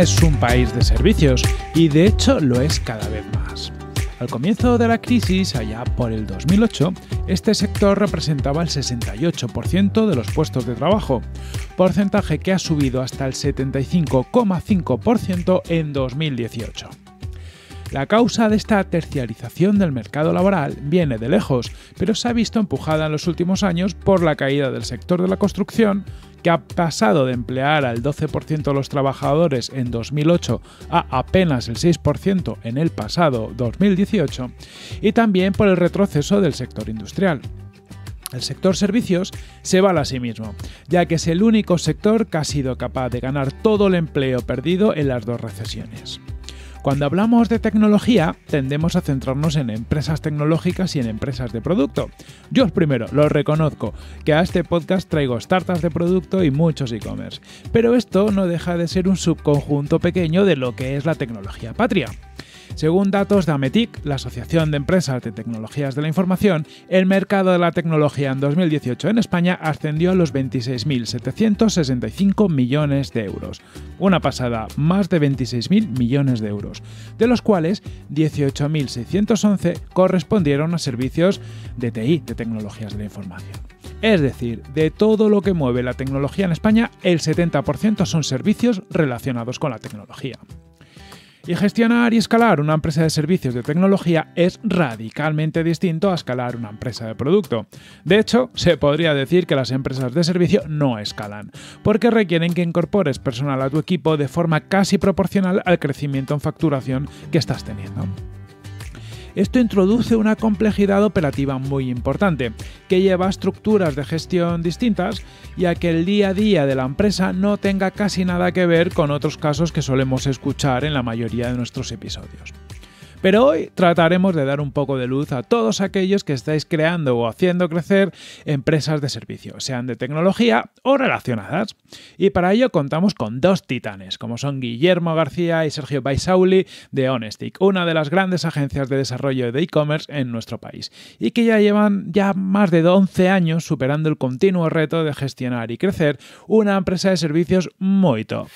es un país de servicios y de hecho lo es cada vez más. Al comienzo de la crisis, allá por el 2008, este sector representaba el 68% de los puestos de trabajo, porcentaje que ha subido hasta el 75,5% en 2018. La causa de esta terciarización del mercado laboral viene de lejos, pero se ha visto empujada en los últimos años por la caída del sector de la construcción, que ha pasado de emplear al 12% de los trabajadores en 2008 a apenas el 6% en el pasado 2018, y también por el retroceso del sector industrial. El sector servicios se vale a sí mismo, ya que es el único sector que ha sido capaz de ganar todo el empleo perdido en las dos recesiones. Cuando hablamos de tecnología, tendemos a centrarnos en empresas tecnológicas y en empresas de producto. Yo primero, lo reconozco, que a este podcast traigo startups de producto y muchos e-commerce. Pero esto no deja de ser un subconjunto pequeño de lo que es la tecnología patria. Según datos de Ametic, la Asociación de Empresas de Tecnologías de la Información, el mercado de la tecnología en 2018 en España ascendió a los 26.765 millones de euros, una pasada más de 26.000 millones de euros, de los cuales 18.611 correspondieron a servicios de TI, de tecnologías de la información. Es decir, de todo lo que mueve la tecnología en España, el 70% son servicios relacionados con la tecnología. Y gestionar y escalar una empresa de servicios de tecnología es radicalmente distinto a escalar una empresa de producto. De hecho, se podría decir que las empresas de servicio no escalan, porque requieren que incorpores personal a tu equipo de forma casi proporcional al crecimiento en facturación que estás teniendo. Esto introduce una complejidad operativa muy importante, que lleva a estructuras de gestión distintas y a que el día a día de la empresa no tenga casi nada que ver con otros casos que solemos escuchar en la mayoría de nuestros episodios. Pero hoy trataremos de dar un poco de luz a todos aquellos que estáis creando o haciendo crecer empresas de servicio, sean de tecnología o relacionadas. Y para ello contamos con dos titanes, como son Guillermo García y Sergio Baisauli de Honestic, una de las grandes agencias de desarrollo de e-commerce en nuestro país, y que ya llevan ya más de 11 años superando el continuo reto de gestionar y crecer una empresa de servicios muy top.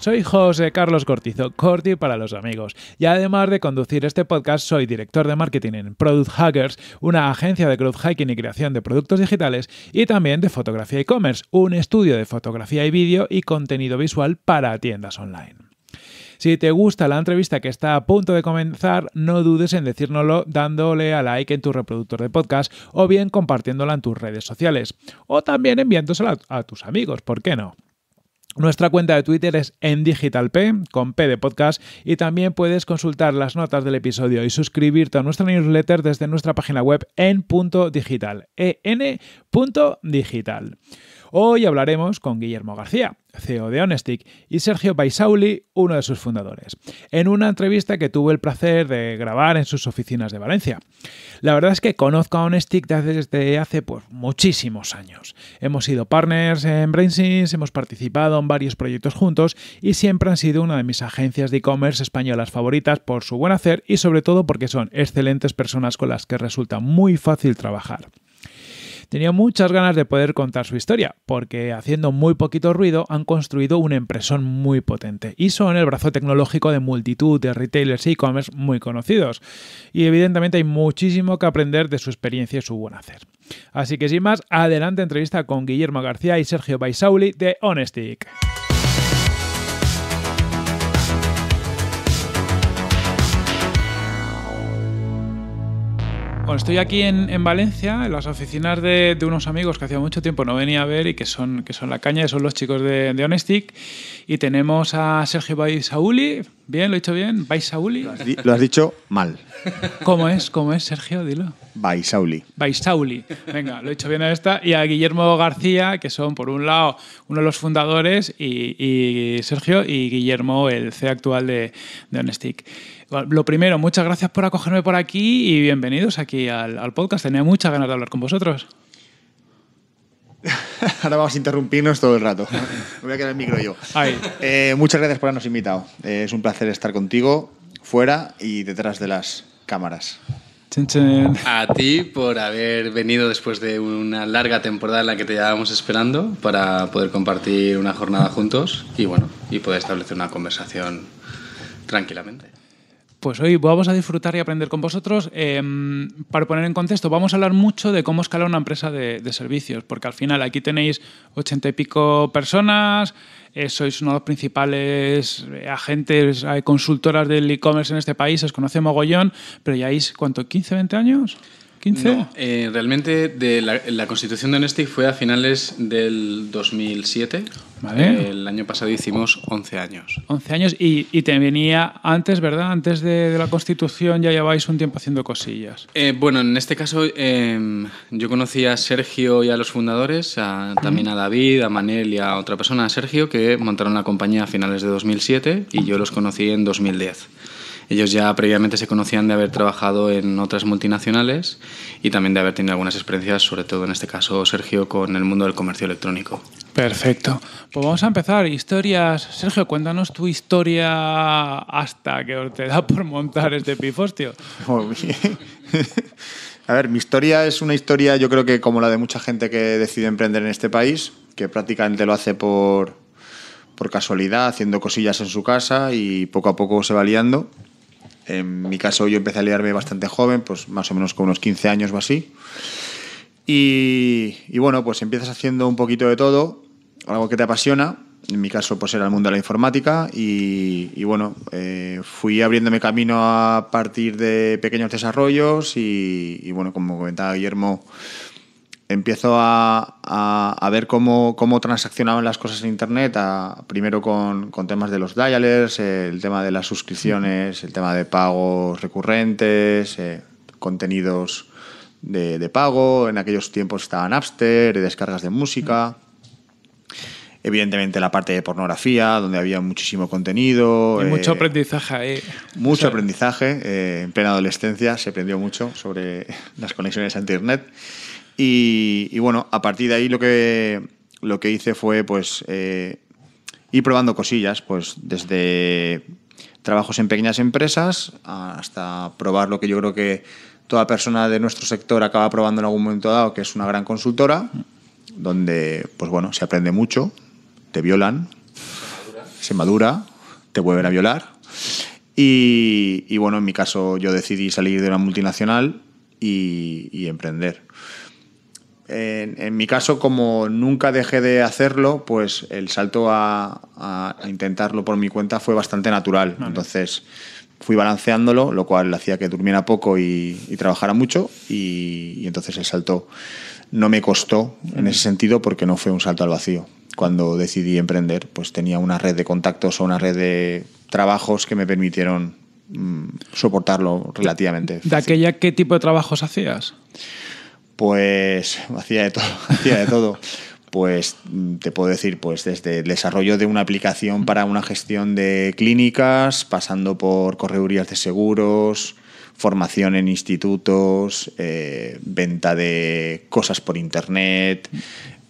Soy José Carlos Cortizo, Corti para los amigos, y además de conducir este podcast, soy director de marketing en Product Hackers, una agencia de hacking y creación de productos digitales, y también de fotografía e-commerce, un estudio de fotografía y vídeo y contenido visual para tiendas online. Si te gusta la entrevista que está a punto de comenzar, no dudes en decírnoslo dándole a like en tu reproductor de podcast o bien compartiéndola en tus redes sociales. O también enviándosela a tus amigos, ¿por qué no? Nuestra cuenta de Twitter es en digitalp con P de podcast y también puedes consultar las notas del episodio y suscribirte a nuestra newsletter desde nuestra página web en.digital, punto e Hoy hablaremos con Guillermo García, CEO de Honestick, y Sergio Paisauli, uno de sus fundadores, en una entrevista que tuve el placer de grabar en sus oficinas de Valencia. La verdad es que conozco a Honestick desde hace pues, muchísimos años. Hemos sido partners en Brainsins, hemos participado en varios proyectos juntos y siempre han sido una de mis agencias de e-commerce españolas favoritas por su buen hacer y sobre todo porque son excelentes personas con las que resulta muy fácil trabajar. Tenía muchas ganas de poder contar su historia, porque haciendo muy poquito ruido han construido una impresión muy potente y son el brazo tecnológico de multitud de retailers e commerce muy conocidos. Y evidentemente hay muchísimo que aprender de su experiencia y su buen hacer. Así que sin más, adelante entrevista con Guillermo García y Sergio Baisauli de Honestic. Bueno, estoy aquí en, Valencia, en las oficinas de, unos amigos que hacía mucho tiempo no venía a ver y que son, que son la caña, que son los chicos de, de Y tenemos a Sergio Baisauli. Bien, lo he dicho bien. Baisauli. Lo has, lo has dicho mal. ¿Cómo es? ¿Cómo es, Sergio? Dilo. Baisauli. Baisauli. Venga, lo he dicho bien a esta. Y a Guillermo García, que son, por un lado, uno de los fundadores, y, Sergio, y Guillermo, el C actual de, de lo primero, muchas gracias por acogerme por aquí y bienvenidos aquí al, podcast. Tenía muchas ganas de hablar con vosotros. Ahora vamos a interrumpirnos todo el rato. Me voy a quedar el micro yo. Eh, muchas gracias por habernos invitado. Eh, es un placer estar contigo fuera y detrás de las cámaras. A ti por haber venido después de una larga temporada en la que te llevábamos esperando para poder compartir una jornada juntos y bueno, y poder establecer una conversación tranquilamente. Pues hoy vamos a disfrutar y aprender con vosotros. Em, para poner en contexto, vamos a hablar mucho de cómo escalar una empresa de, servicios, porque al final aquí tenéis ochenta y pico personas, eh, sois uno de los principales eh, agentes, consultoras del e-commerce en este país, os conocemos, mogollón, pero ya hay, ¿cuánto? ¿15, 20 años? ¿15? No, eh, realmente de la, constitución de Honestic fue a finales del 2007. El año pasado hicimos 11 años. 11 años y, te venía antes, ¿verdad? Antes de, la constitución ya lleváis un tiempo haciendo cosillas. Eh, bueno, en este caso em, yo conocí a Sergio y a los fundadores, también a David, a Manel y a otra persona, a Sergio, que montaron la compañía a finales de 2007 y yo los conocí en 2010. Ellos ya previamente se conocían de haber trabajado en otras multinacionales y también de haber tenido algunas experiencias, sobre todo en este caso Sergio, con el mundo del comercio electrónico. Perfecto. Pues vamos a empezar. Historias. Sergio, cuéntanos tu historia hasta que te da por montar este pifostio. a ver, mi historia es una historia, yo creo que como la de mucha gente que decide emprender en este país, que prácticamente lo hace por, por casualidad, haciendo cosillas en su casa y poco a poco se va liando. En mi caso yo empecé a liarme bastante joven, pues más o menos con unos 15 años o así. Y, bueno, pues empiezas haciendo un poquito de todo, algo que te apasiona. En mi caso pues era el mundo de la informática y, bueno, eh, fui abriéndome camino a partir de pequeños desarrollos y, y bueno, como comentaba Guillermo, empiezo a, a, ver cómo, cómo, transaccionaban las cosas en Internet, primero con, con, temas de los dialers, el tema de las suscripciones, el tema de pagos recurrentes, eh, contenidos de, pago, en aquellos tiempos estaban Napster, descargas de música. Evidentemente la parte de pornografía, donde había muchísimo contenido. Y mucho eh, aprendizaje ahí. Mucho aprendizaje. Eh, en plena adolescencia se aprendió mucho sobre las conexiones a Internet. Y, bueno, a partir de ahí lo que, lo que hice fue pues eh, ir probando cosillas, pues desde trabajos en pequeñas empresas hasta probar lo que yo creo que toda persona de nuestro sector acaba probando en algún momento dado, que es una gran consultora, donde pues bueno, se aprende mucho, te violan, se madura, te vuelven a violar. Y, bueno, en mi caso yo decidí salir de una multinacional y emprender. En, mi caso, como nunca dejé de hacerlo, pues el salto a, intentarlo por mi cuenta fue bastante natural. Entonces fui balanceándolo, lo cual hacía que durmiera poco y, trabajara mucho. Y, entonces el salto no me costó en ese mm. sentido porque no fue un salto al vacío. Cuando decidí emprender, pues tenía una red de contactos o una red de trabajos que me permitieron mm, soportarlo relativamente. ¿De aquella qué tipo de trabajos hacías? pues hacía de todo, hacía de todo. Pues mm, te puedo decir, pues desde el desarrollo de una aplicación para una gestión de clínicas, pasando por corredurías de seguros, formación en institutos, eh, venta de cosas por internet,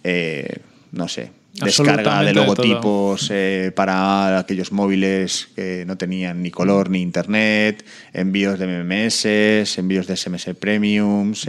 eh, no sé, descarga de logotipos eh, para aquellos móviles que no tenían ni color ni internet, envíos de MMS, envíos de SMS Premiums.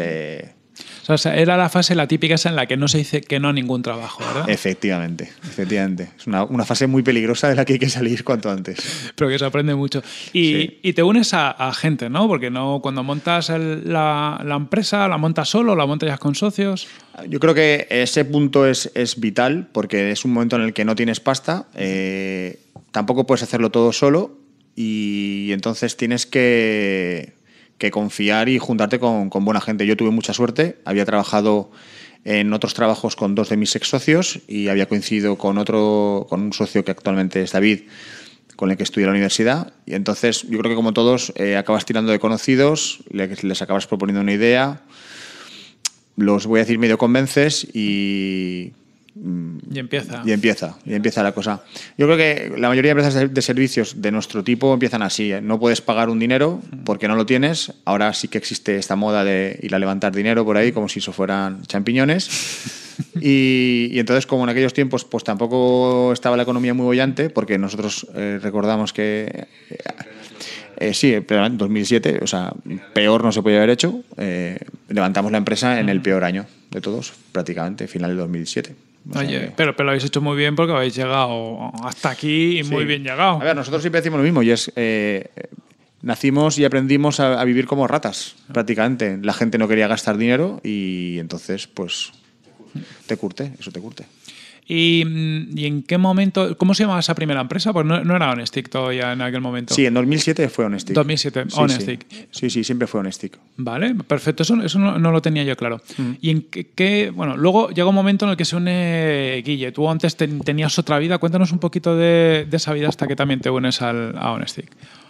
O sea, era la fase, la típica esa en la que no se dice que no a ningún trabajo, ¿verdad? Efectivamente, efectivamente. Es una, fase muy peligrosa de la que hay que salir cuanto antes. Pero que se aprende mucho. Y, te unes a, gente, ¿no? Porque no cuando montas la, empresa, la montas solo, la montas ya con socios. Yo creo que ese punto es, vital porque es un momento en el que no tienes pasta, eh, tampoco puedes hacerlo todo solo y entonces tienes que que confiar y juntarte con, buena gente. Yo tuve mucha suerte, había trabajado en otros trabajos con dos de mis ex socios y había coincidido con otro, con un socio que actualmente es David, con el que estudié en la universidad. Y entonces, yo creo que como todos, eh, acabas tirando de conocidos, les, acabas proponiendo una idea, los voy a decir medio convences y Mm, y empieza. Y empieza, y empieza la cosa. Yo creo que la mayoría de empresas de servicios de nuestro tipo empiezan así. ¿eh? No puedes pagar un dinero mm. porque no lo tienes. Ahora sí que existe esta moda de ir a levantar dinero por ahí como si eso fueran champiñones. y, entonces, como en aquellos tiempos, pues tampoco estaba la economía muy bollante, porque nosotros eh, recordamos que... Eh, sí, pero en 2007, o sea, peor no se podía haber hecho. levantamos la empresa en el mm. peor año de todos, prácticamente, final de 2007 pero, pero lo habéis hecho muy bien porque habéis llegado hasta aquí y muy bien llegado. A ver, nosotros siempre decimos lo mismo y es... Eh, nacimos y aprendimos a, vivir como ratas, prácticamente. La gente no quería gastar dinero y entonces, pues, te curte, eso te curte. Mm, ¿Y, en qué momento? ¿Cómo se llamaba esa primera empresa? Pues no, era Honestik todavía en aquel momento. Sí, en 2007 fue Onestic. 2007, sí, Sí. sí. siempre fue Honestik Vale, perfecto, eso, no, lo tenía yo claro. Mm. ¿Y en qué, Bueno, luego llega un momento en el que se une Guille. Tú antes tenías otra vida, cuéntanos un poquito de, esa vida hasta que también te unes al, a Honestick.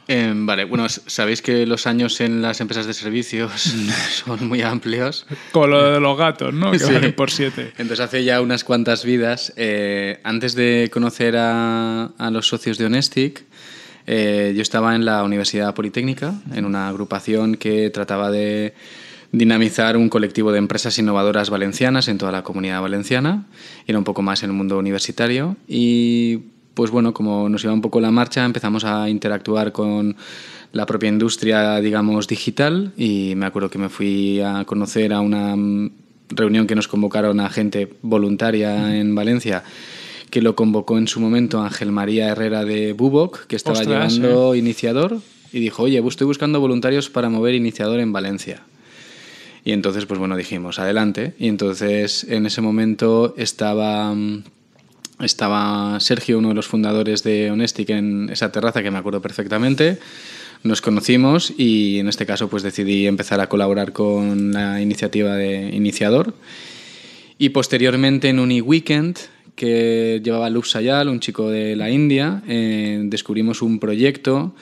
Em, vale, bueno, sabéis que los años en las empresas de servicios son muy amplios. Con lo de los gatos, ¿no? Que por siete. Entonces, hace ya unas cuantas vidas, eh, antes de conocer a, los socios de Onestic, eh, yo estaba en la Universidad Politécnica, en una agrupación que trataba de dinamizar un colectivo de empresas innovadoras valencianas en toda la comunidad valenciana. Era un poco más en el mundo universitario y pues bueno, como nos iba un poco la marcha, empezamos a interactuar con la propia industria, digamos, digital y me acuerdo que me fui a conocer a una reunión que nos convocaron a gente voluntaria en Valencia que lo convocó en su momento Ángel María Herrera de Bubok, que estaba llevando iniciador, y dijo, oye, estoy buscando voluntarios para mover iniciador en Valencia. Y entonces, pues bueno, dijimos, adelante. Y entonces, en ese momento estaba mm, estaba Sergio, uno de los fundadores de Onestic, en esa terraza que me acuerdo perfectamente. Nos conocimos y en este caso pues decidí empezar a colaborar con la iniciativa de Iniciador. Y posteriormente en un weekend que llevaba Luz Sayal, un chico de la India, eh, descubrimos un proyecto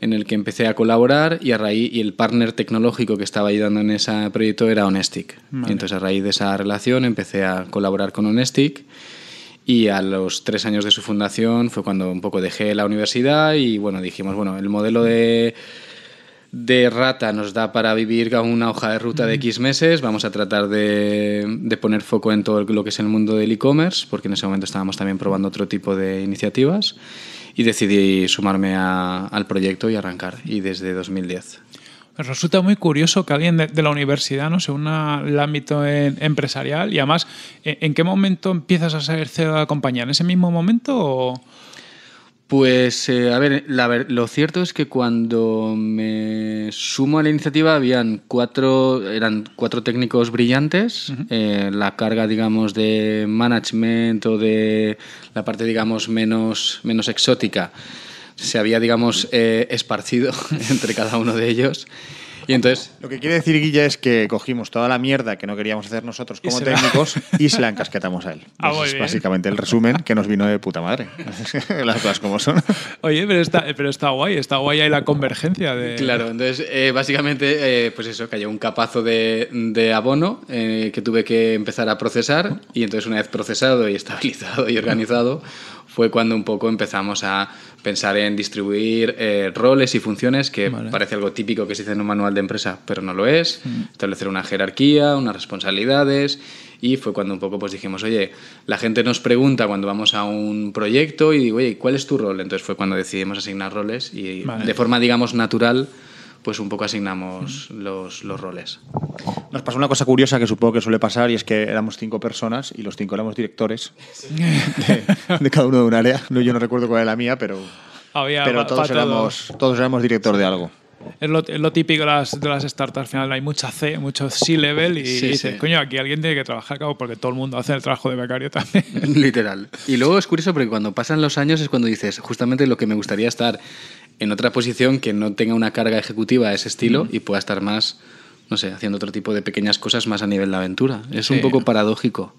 en el que empecé a colaborar y a raíz y el partner tecnológico que estaba ayudando en ese proyecto era Onestic. entonces a raíz de esa relación empecé a colaborar con Onestic y a los tres años de su fundación fue cuando un poco dejé la universidad y bueno, dijimos, bueno, el modelo de, rata nos da para vivir con una hoja de ruta de X meses. Vamos a tratar de, poner foco en todo lo que es el mundo del e-commerce, porque en ese momento estábamos también probando otro tipo de iniciativas y decidí sumarme al proyecto y arrancar, y desde 2010. Pues resulta muy curioso que alguien de, la universidad no se una al ámbito empresarial y además, ¿en, qué momento empiezas a ser CEO de la compañía? ¿En ese mismo momento Pues, eh, a ver, lo cierto es que cuando me sumo a la iniciativa habían cuatro, eran cuatro técnicos brillantes. Eh, la carga, digamos, de management o de la parte, digamos, menos, menos exótica se había, digamos, eh, esparcido entre cada uno de ellos. Y entonces... Lo que quiere decir Guilla es que cogimos toda la mierda que no queríamos hacer nosotros como técnicos y se la encasquetamos a él. Ah, es básicamente el resumen que nos vino de puta madre. Las cosas como son. Oye, pero está, pero está guay, está guay ahí la convergencia de... Claro, entonces eh, básicamente, eh, pues eso, cayó un capazo de, abono que tuve que empezar a procesar y entonces una vez procesado y estabilizado y organizado, fue cuando un poco empezamos a pensar en distribuir eh, roles y funciones, que parece algo típico que se dice en un manual de empresa, pero no lo es, mm. establecer una jerarquía, unas responsabilidades, y fue cuando un poco pues dijimos, oye, la gente nos pregunta cuando vamos a un proyecto y digo, oye, ¿cuál es tu rol? Entonces fue cuando decidimos asignar roles y de forma, digamos, natural pues un poco asignamos los, roles. Nos pasó una cosa curiosa que supongo que suele pasar y es que éramos cinco personas y los cinco éramos directores de, cada uno de un área. No, yo no recuerdo cuál era la mía, pero, todos, éramos, director de algo. Es lo, típico de las, de las startups, al final hay mucha C, mucho C-level y, dices, coño, aquí alguien tiene que trabajar, cabo, porque todo el mundo hace el trabajo de becario también. Literal. Y luego es curioso porque cuando pasan los años es cuando dices, justamente lo que me gustaría estar en otra posición que no tenga una carga ejecutiva de ese estilo y pueda estar más, no sé, haciendo otro tipo de pequeñas cosas más a nivel de aventura. Es un poco paradójico,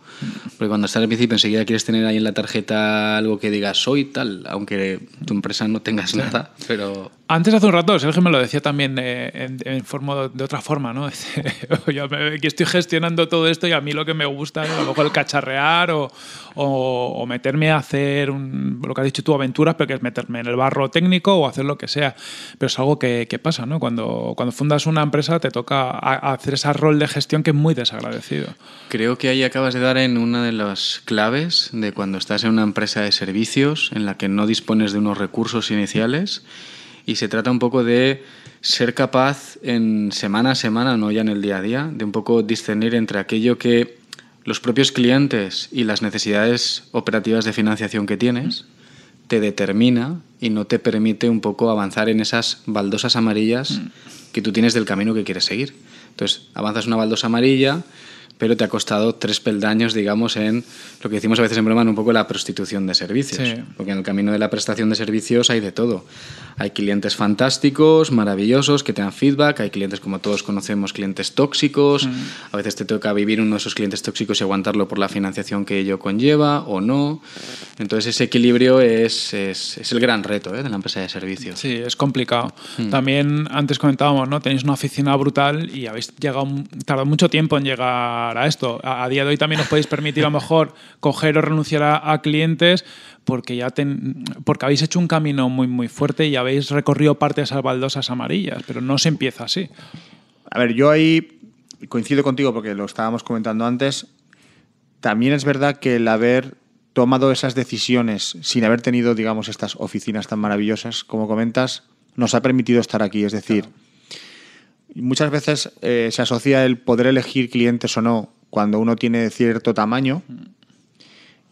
porque cuando estás al principio enseguida quieres tener ahí en la tarjeta algo que diga soy tal, aunque tu empresa no tengas nada, pero... Antes, hace un rato, Sergio me lo decía también eh, en, forma, de otra forma, ¿no? yo que estoy gestionando todo esto y a mí lo que me gusta es a lo mejor el cacharrear o, o, meterme a hacer lo que has dicho tú, aventuras, pero que es meterme en el barro técnico o hacer lo que sea. Pero es algo que, pasa, ¿no? Cuando, cuando fundas una empresa te toca hacer ese rol de gestión que es muy desagradecido. Creo que ahí acabas de dar en una de las claves de cuando estás en una empresa de servicios en la que no dispones de unos recursos iniciales y se trata un poco de ser capaz en semana a semana, no ya en el día a día, de un poco discernir entre aquello que los propios clientes y las necesidades operativas de financiación que tienes te determina y no te permite un poco avanzar en esas baldosas amarillas que tú tienes del camino que quieres seguir. Entonces, avanzas una baldosa amarilla, pero te ha costado tres peldaños, digamos, en lo que decimos a veces en broma, un poco la prostitución de servicios. Porque en el camino de la prestación de servicios hay de todo. Hay clientes fantásticos, maravillosos, que te dan feedback, hay clientes como todos conocemos, clientes tóxicos, mm. a veces te toca vivir uno de esos clientes tóxicos y aguantarlo por la financiación que ello conlleva o no. Entonces ese equilibrio es, es, el gran reto ¿eh? de la empresa de servicios. Sí, es complicado. Mm. También antes comentábamos, ¿no? tenéis una oficina brutal y habéis llegado, tardado mucho tiempo en llegar a esto. A, día de hoy también os podéis permitir a lo mejor coger o renunciar a clientes porque ya ten, porque habéis hecho un camino muy muy fuerte y habéis recorrido parte de esas baldosas amarillas, pero no se empieza así. A ver, yo ahí coincido contigo porque lo estábamos comentando antes. También es verdad que el haber tomado esas decisiones sin haber tenido, digamos, estas oficinas tan maravillosas como comentas, nos ha permitido estar aquí. Es decir, muchas veces eh, se asocia el poder elegir clientes o no cuando uno tiene cierto tamaño. Mm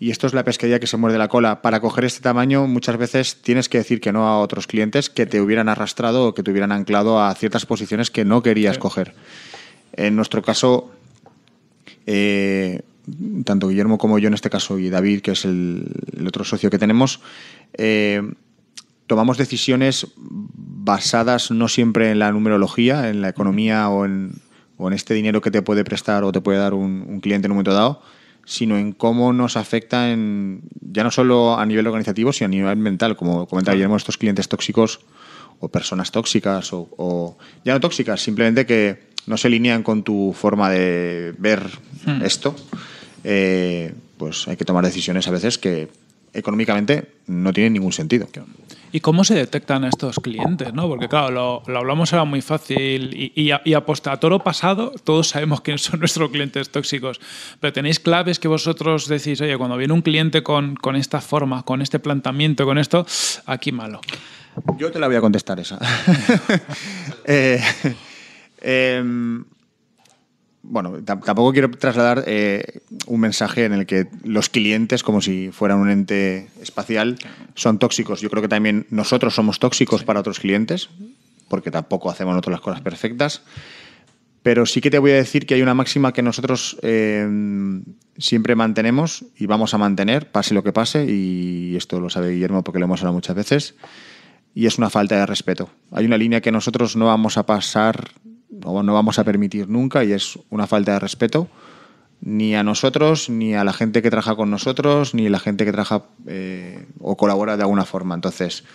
y esto es la pesquería que se muerde la cola. Para coger este tamaño muchas veces tienes que decir que no a otros clientes que te hubieran arrastrado o que te hubieran anclado a ciertas posiciones que no querías coger. En nuestro caso, eh, tanto Guillermo como yo en este caso y David, que es el, otro socio que tenemos, eh, tomamos decisiones basadas no siempre en la numerología, en la economía o en, este dinero que te puede prestar o te puede dar un cliente en un momento dado, sino en cómo nos afecta en, ya no solo a nivel organizativo, sino a nivel mental. Como comentaba Guillermo, estos clientes tóxicos o personas tóxicas o, ya no tóxicas, simplemente que no se alinean con tu forma de ver hmm. esto, eh, pues hay que tomar decisiones a veces que económicamente no tienen ningún sentido. ¿Y cómo se detectan estos clientes? Porque claro, lo, hablamos ahora muy fácil y, y, a, pasado, todos sabemos quiénes son nuestros clientes tóxicos, pero tenéis claves que vosotros decís, oye, cuando viene un cliente con, con esta forma, con este planteamiento, con esto, aquí malo. Yo te la voy a contestar esa. eh, em, bueno, tampoco quiero trasladar eh, un mensaje en el que los clientes, como si fueran un ente espacial, son tóxicos. Yo creo que también nosotros somos tóxicos para otros clientes, porque tampoco hacemos nosotros las cosas perfectas. Pero sí que te voy a decir que hay una máxima que nosotros eh, siempre mantenemos y vamos a mantener, pase lo que pase, y esto lo sabe Guillermo porque lo hemos hablado muchas veces, y es una falta de respeto. Hay una línea que nosotros no vamos a pasar no vamos a permitir nunca y es una falta de respeto ni a nosotros, ni a la gente que trabaja con nosotros, ni a la gente que trabaja eh, o colabora de alguna forma. Entonces,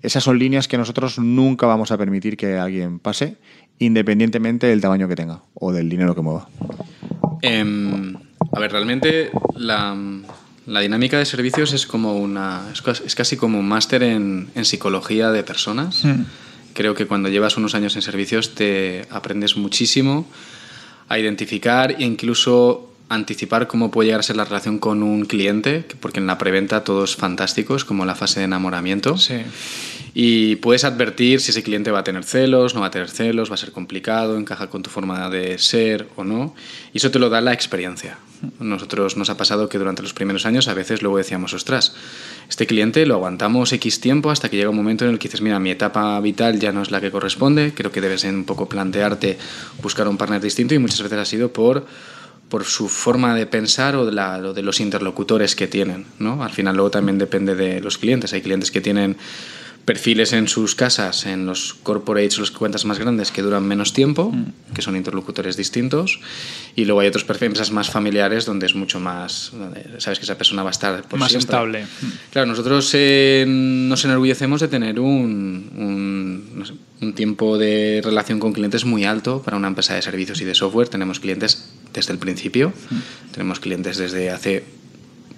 esas son líneas que nosotros nunca vamos a permitir que alguien pase, independientemente del tamaño que tenga o del dinero que mueva. Em, a ver, realmente la, dinámica de servicios es como una. es, casi como un máster en, psicología de personas. Mm creo que cuando llevas unos años en servicios te aprendes muchísimo a identificar e incluso anticipar cómo puede llegar a ser la relación con un cliente, porque en la preventa todos fantásticos, como la fase de enamoramiento. Sí. Y puedes advertir si ese cliente va a tener celos, no va a tener celos, va a ser complicado, encaja con tu forma de ser o no. Y eso te lo da la experiencia. Nosotros nos ha pasado que durante los primeros años a veces luego decíamos, ostras, este cliente lo aguantamos X tiempo hasta que llega un momento en el que dices, mira, mi etapa vital ya no es la que corresponde, creo que debes un poco plantearte buscar un partner distinto y muchas veces ha sido por por su forma de pensar o de, o de los interlocutores que tienen. ¿no? Al final luego también depende de los clientes. Hay clientes que tienen perfiles en sus casas, en los corporates, las cuentas más grandes que duran menos tiempo, mm. que son interlocutores distintos, y luego hay otros perfiles empresas más familiares donde es mucho más, sabes que esa persona va a estar por más estable. Claro, nosotros eh, nos enorgullecemos de tener un, un, tiempo de relación con clientes muy alto para una empresa de servicios y de software. Tenemos clientes desde el principio, mm. tenemos clientes desde hace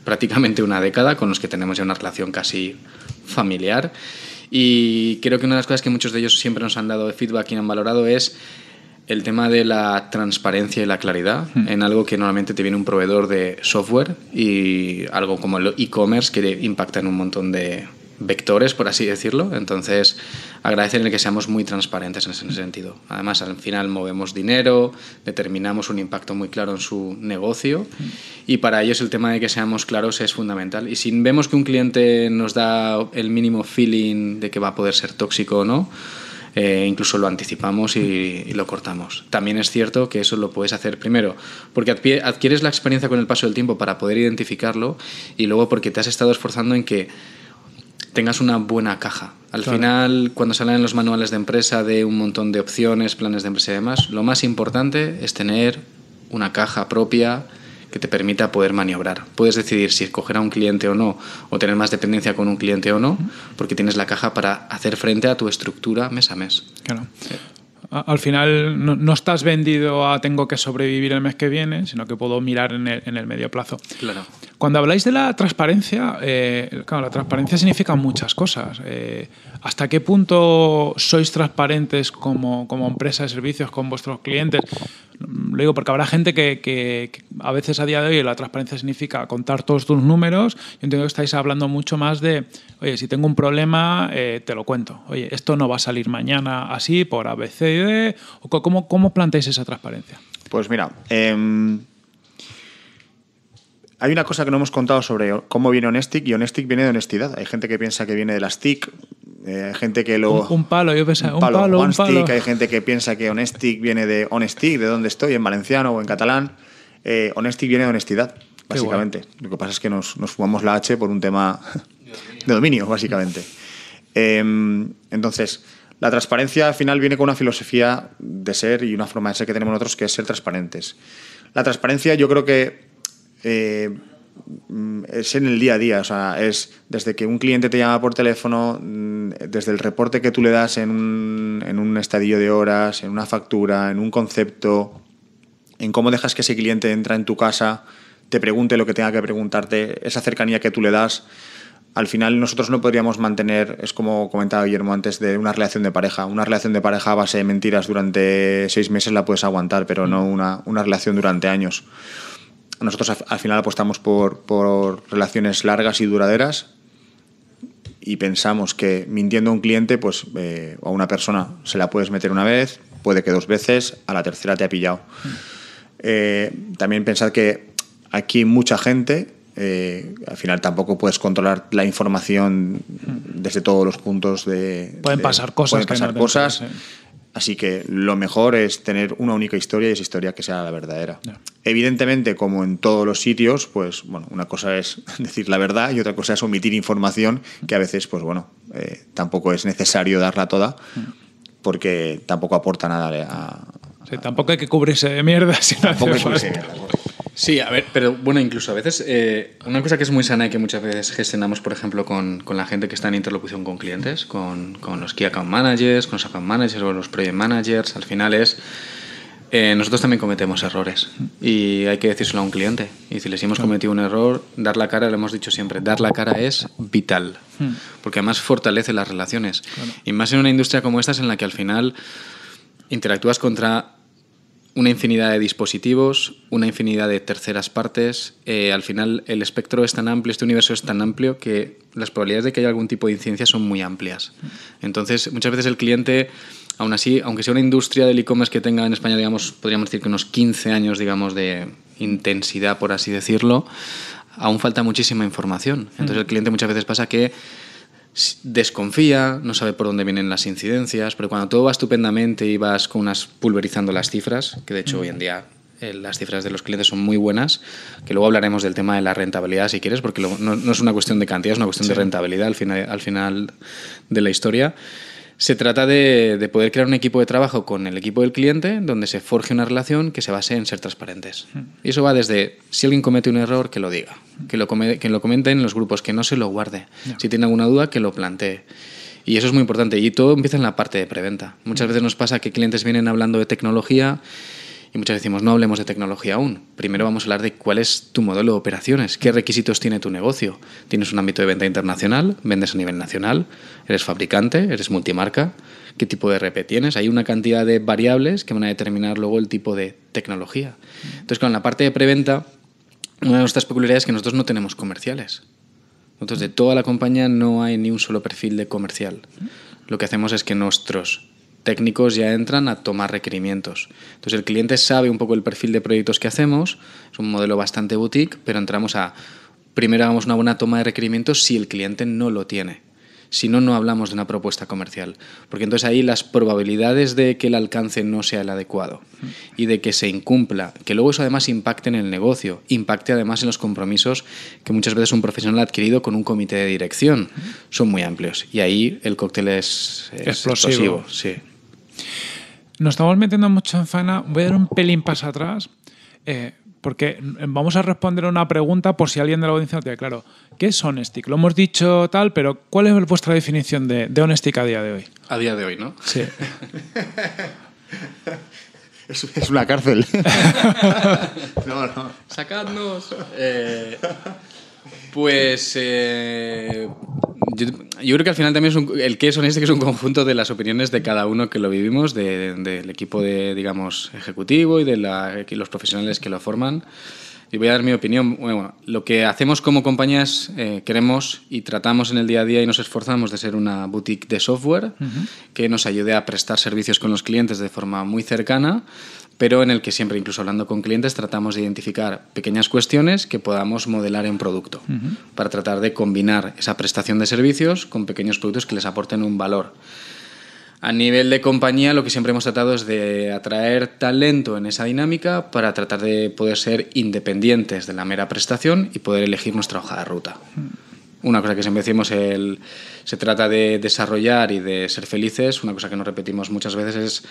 prácticamente una década con los que tenemos ya una relación casi familiar y creo que una de las cosas que muchos de ellos siempre nos han dado de feedback y han valorado es el tema de la transparencia y la claridad hmm. en algo que normalmente te viene un proveedor de software y algo como el e-commerce que impacta en un montón de, vectores, por así decirlo. Entonces, agradecen el que seamos muy transparentes en ese sentido. Además, al final movemos dinero, determinamos un impacto muy claro en su negocio y para ellos el tema de que seamos claros es fundamental. Y si vemos que un cliente nos da el mínimo feeling de que va a poder ser tóxico o no, eh, incluso lo anticipamos y, lo cortamos. También es cierto que eso lo puedes hacer primero porque adquieres la experiencia con el paso del tiempo para poder identificarlo y luego porque te has estado esforzando en que tengas una buena caja. Al final, cuando salen los manuales de empresa de un montón de opciones, planes de empresa y demás, lo más importante es tener una caja propia que te permita poder maniobrar. Puedes decidir si escoger a un cliente o no, o tener más dependencia con un cliente o no, porque tienes la caja para hacer frente a tu estructura mes a mes. Claro. Al final no, estás vendido a tengo que sobrevivir el mes que viene, sino que puedo mirar en el, en el medio plazo. Claro. Cuando habláis de la transparencia, eh, claro, la transparencia significa muchas cosas. Eh, ¿Hasta qué punto sois transparentes como, como, empresa de servicios con vuestros clientes? Lo digo porque habrá gente que, a veces a día de hoy la transparencia significa contar todos tus números. Yo entiendo que estáis hablando mucho más de, oye, si tengo un problema, eh, te lo cuento. Oye, esto no va a salir mañana así por ABCD. ¿Cómo, cómo planteáis esa transparencia? Pues mira, em, hay una cosa que no hemos contado sobre cómo viene Honestic y Honestic viene de honestidad. Hay gente que piensa que viene de las TIC, eh, hay gente que lo... Un, palo, yo pensaba, un palo, un palo, Hay gente que piensa que Honestic viene de Honestic, de dónde estoy, en valenciano o en catalán. Eh, honestic viene de honestidad, básicamente. Lo que pasa es que nos, nos, fumamos la H por un tema de dominio, básicamente. Em, entonces, la transparencia al final viene con una filosofía de ser y una forma de ser que tenemos nosotros, que es ser transparentes. La transparencia yo creo que eh, mm, es en el día a día, o sea, es desde que un cliente te llama por teléfono, mm, desde el reporte que tú le das en un, estadio de horas, en una factura, en un concepto, en cómo dejas que ese cliente entra en tu casa, te pregunte lo que tenga que preguntarte, esa cercanía que tú le das. Al final nosotros no podríamos mantener, es como comentaba Guillermo antes, de una relación de pareja. Una relación de pareja a base de mentiras durante seis meses la puedes aguantar, pero no mm. una, una relación durante años. Nosotros al final apostamos por, por relaciones largas y duraderas y pensamos que mintiendo a un cliente, pues eh, a una persona se la puedes meter una vez, puede que dos veces, a la tercera te ha pillado. Mm. Eh, también pensad que aquí mucha gente, eh, al final tampoco puedes controlar la información mm. desde todos los puntos de... Pueden pasar cosas. Pueden pasar no cosas. Así que lo mejor es tener una única historia y esa historia que sea la verdadera. Evidentemente, como en todos los sitios, pues bueno, una cosa es decir la verdad y otra cosa es omitir información que a veces, pues bueno, eh, tampoco es necesario darla toda mm. porque tampoco aporta nada a... tampoco hay que cubrirse de mierda si no hace Sí, a ver, pero bueno, incluso a veces, eh, una cosa que es muy sana y que muchas veces gestionamos, por ejemplo, con, con la gente que está en interlocución con clientes, con, con, los key account managers, con los account managers o los project managers, al final es. Eh, nosotros también cometemos errores y hay que decírselo a un cliente. Y si les hemos cometido un error, dar la cara, lo hemos dicho siempre, dar la cara es vital, hmm. porque además fortalece las relaciones. Y más en una industria como esta, es en la que al final interactúas contra una infinidad de dispositivos, una infinidad de terceras partes. Eh, al final el espectro es tan amplio, este universo es tan amplio que las probabilidades de que haya algún tipo de incidencia son muy amplias. Entonces, muchas veces el cliente, aún así, aunque sea una industria del e-commerce que tenga en España, digamos, podríamos decir que unos 15 años, digamos, de intensidad, por así decirlo, aún falta muchísima información. Entonces mm. el cliente muchas veces pasa que desconfía, no sabe por dónde vienen las incidencias, pero cuando todo va estupendamente y vas con unas pulverizando las cifras, que de hecho hoy en día eh, las cifras de los clientes son muy buenas, que luego hablaremos del tema de la rentabilidad si quieres, porque no, es una cuestión de cantidad, es una cuestión de rentabilidad al final, al final de la historia. Se trata de, poder crear un equipo de trabajo con el equipo del cliente donde se forje una relación que se base en ser transparentes. Hmm. Y eso va desde si alguien comete un error, que lo diga, hmm. que lo, come, comente en los grupos, que no se lo guarde. Si tiene alguna duda, que lo plantee. Y eso es muy importante. Y todo empieza en la parte de preventa. Muchas hmm. veces nos pasa que clientes vienen hablando de tecnología y muchas veces decimos, no hablemos de tecnología aún. Primero vamos a hablar de cuál es tu modelo de operaciones, qué requisitos tiene tu negocio. ¿Tienes un ámbito de venta internacional? ¿Vendes a nivel nacional? ¿Eres fabricante? ¿Eres multimarca? ¿Qué tipo de RP tienes? Hay una cantidad de variables que van a determinar luego el tipo de tecnología. Entonces, con la parte de preventa, una de nuestras peculiaridades es que nosotros no tenemos comerciales. Entonces, de toda la compañía no hay ni un solo perfil de comercial. Lo que hacemos es que nuestros técnicos ya entran a tomar requerimientos. Entonces el cliente sabe un poco el perfil de proyectos que hacemos, es un modelo bastante boutique, pero entramos a, primero hagamos una buena toma de requerimientos si el cliente no lo tiene. Si no, no hablamos de una propuesta comercial, porque entonces ahí las probabilidades de que el alcance no sea el adecuado y de que se incumpla, que luego eso además impacte en el negocio, impacte además en los compromisos que muchas veces un profesional ha adquirido con un comité de dirección, son muy amplios y ahí el cóctel es, explosivo. explosivo sí. Nos estamos metiendo mucho en faena. Voy a dar un pelín paso atrás. Eh, porque vamos a responder una pregunta por si alguien de la audiencia no tiene claro. ¿Qué es Honestic? Lo hemos dicho tal, pero ¿cuál es vuestra definición de, Honestic a día de hoy? A día de hoy, ¿no? Sí. es, una cárcel. no, no. Sacadnos. Eh, pues eh, yo, creo que al final también es el que es este, que es un conjunto de las opiniones de cada uno que lo vivimos, del equipo de, digamos, ejecutivo y de los profesionales que lo forman. Y voy a dar mi opinión. lo que hacemos como compañías, eh, queremos y tratamos en el día a día y nos esforzamos de ser una boutique de software que nos ayude a prestar servicios con los clientes de forma muy cercana pero en el que siempre, incluso hablando con clientes, tratamos de identificar pequeñas cuestiones que podamos modelar en producto, para tratar de combinar esa prestación de servicios con pequeños productos que les aporten un valor. A nivel de compañía, lo que siempre hemos tratado es de atraer talento en esa dinámica para tratar de poder ser independientes de la mera prestación y poder elegir nuestra hoja de ruta una cosa que siempre decimos, el, se trata de desarrollar y de ser felices. Una cosa que nos repetimos muchas veces es,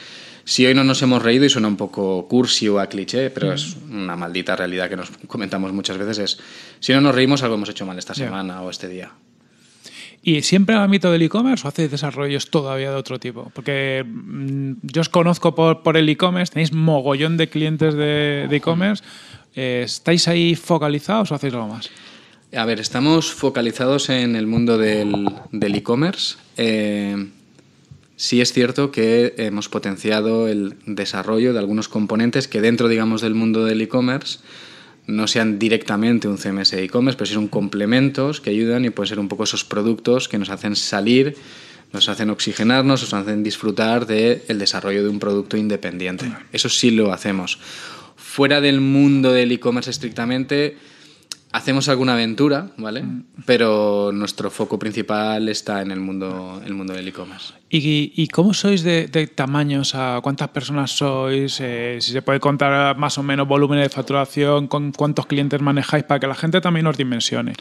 si hoy no nos hemos reído, y suena un poco cursi o a cliché, pero es mm. una maldita realidad que nos comentamos muchas veces, es, si no nos reímos, algo hemos hecho mal esta semana o este día. ¿Y siempre el ámbito del e-commerce o hacéis desarrollos todavía de otro tipo? Porque mm, yo os conozco por, el e-commerce, tenéis mogollón de clientes de e-commerce. Eh, ¿Estáis ahí focalizados o hacéis algo más? A ver, estamos focalizados en el mundo del e-commerce. Eh, sí es cierto que hemos potenciado el desarrollo de algunos componentes que dentro, digamos, del mundo del e-commerce no sean directamente un CMS e-commerce, pero sí son complementos que ayudan y pueden ser un poco esos productos que nos hacen salir, nos hacen oxigenarnos, nos hacen disfrutar del desarrollo de un producto independiente. Eso sí lo hacemos. Fuera del mundo del e-commerce estrictamente, hacemos alguna aventura, ¿vale? Mm. Pero nuestro foco principal está en el mundo, el mundo del e-commerce. ¿Y, cómo sois de, de tamaños? ¿Cuántas personas sois? Eh, si se puede contar más o menos volumen de facturación, con cuántos clientes manejáis para que la gente también nos dimensione.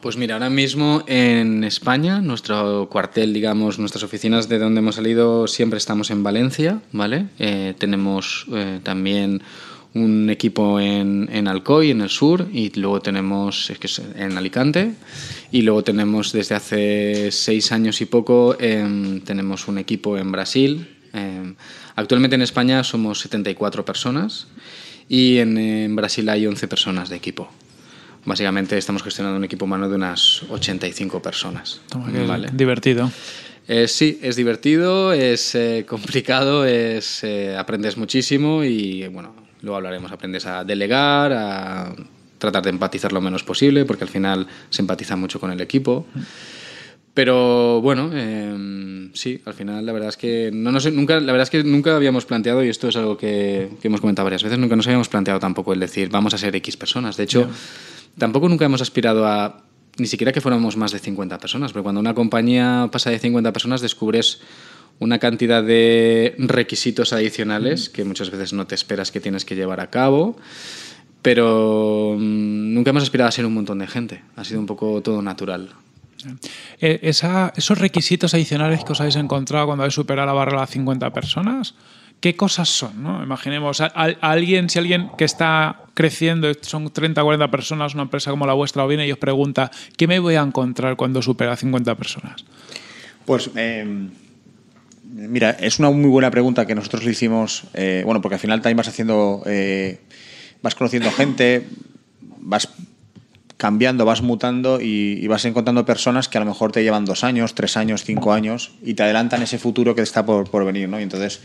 Pues mira, ahora mismo en España, nuestro cuartel, digamos, nuestras oficinas de donde hemos salido, siempre estamos en Valencia, ¿vale? Eh, tenemos eh, también un equipo en, en, Alcoy, en el sur, y luego tenemos es que es en Alicante, y luego tenemos desde hace seis años y poco, em, tenemos un equipo en Brasil. Em, actualmente en España somos 74 personas y en, Brasil hay 11 personas de equipo. Básicamente estamos gestionando un equipo humano de unas 85 personas. Vale. Divertido. Eh, sí, es divertido, es eh, complicado, es, eh, aprendes muchísimo y bueno, Luego hablaremos, aprendes a delegar, a tratar de empatizar lo menos posible, porque al final se empatiza mucho con el equipo. Pero bueno, em, sí, al final la verdad es que no nunca, la verdad es que nunca habíamos planteado, y esto es algo que, hemos comentado varias veces, nunca nos habíamos planteado tampoco el decir vamos a ser X personas. De hecho, tampoco nunca hemos aspirado a ni siquiera que fuéramos más de 50 personas, pero cuando una compañía pasa de 50 personas descubres una cantidad de requisitos adicionales que muchas veces no te esperas que tienes que llevar a cabo. Pero mm, nunca hemos aspirado a ser un montón de gente. Ha sido un poco todo natural. Eh, esos requisitos adicionales que os habéis encontrado cuando habéis superado la barra de 50 personas, ¿qué cosas son? Imaginemos, alguien, si alguien que está creciendo, son 30 o 40 personas, una empresa como la vuestra, o viene y os pregunta, ¿qué me voy a encontrar cuando supera 50 personas? Pues em, Mira, es una muy buena pregunta que nosotros le hicimos, eh, bueno, porque al final también vas haciendo, eh, vas conociendo gente, vas cambiando, vas mutando y, vas encontrando personas que a lo mejor te llevan dos años, tres años, cinco años y te adelantan ese futuro que está por, por venir, ¿no? Y entonces,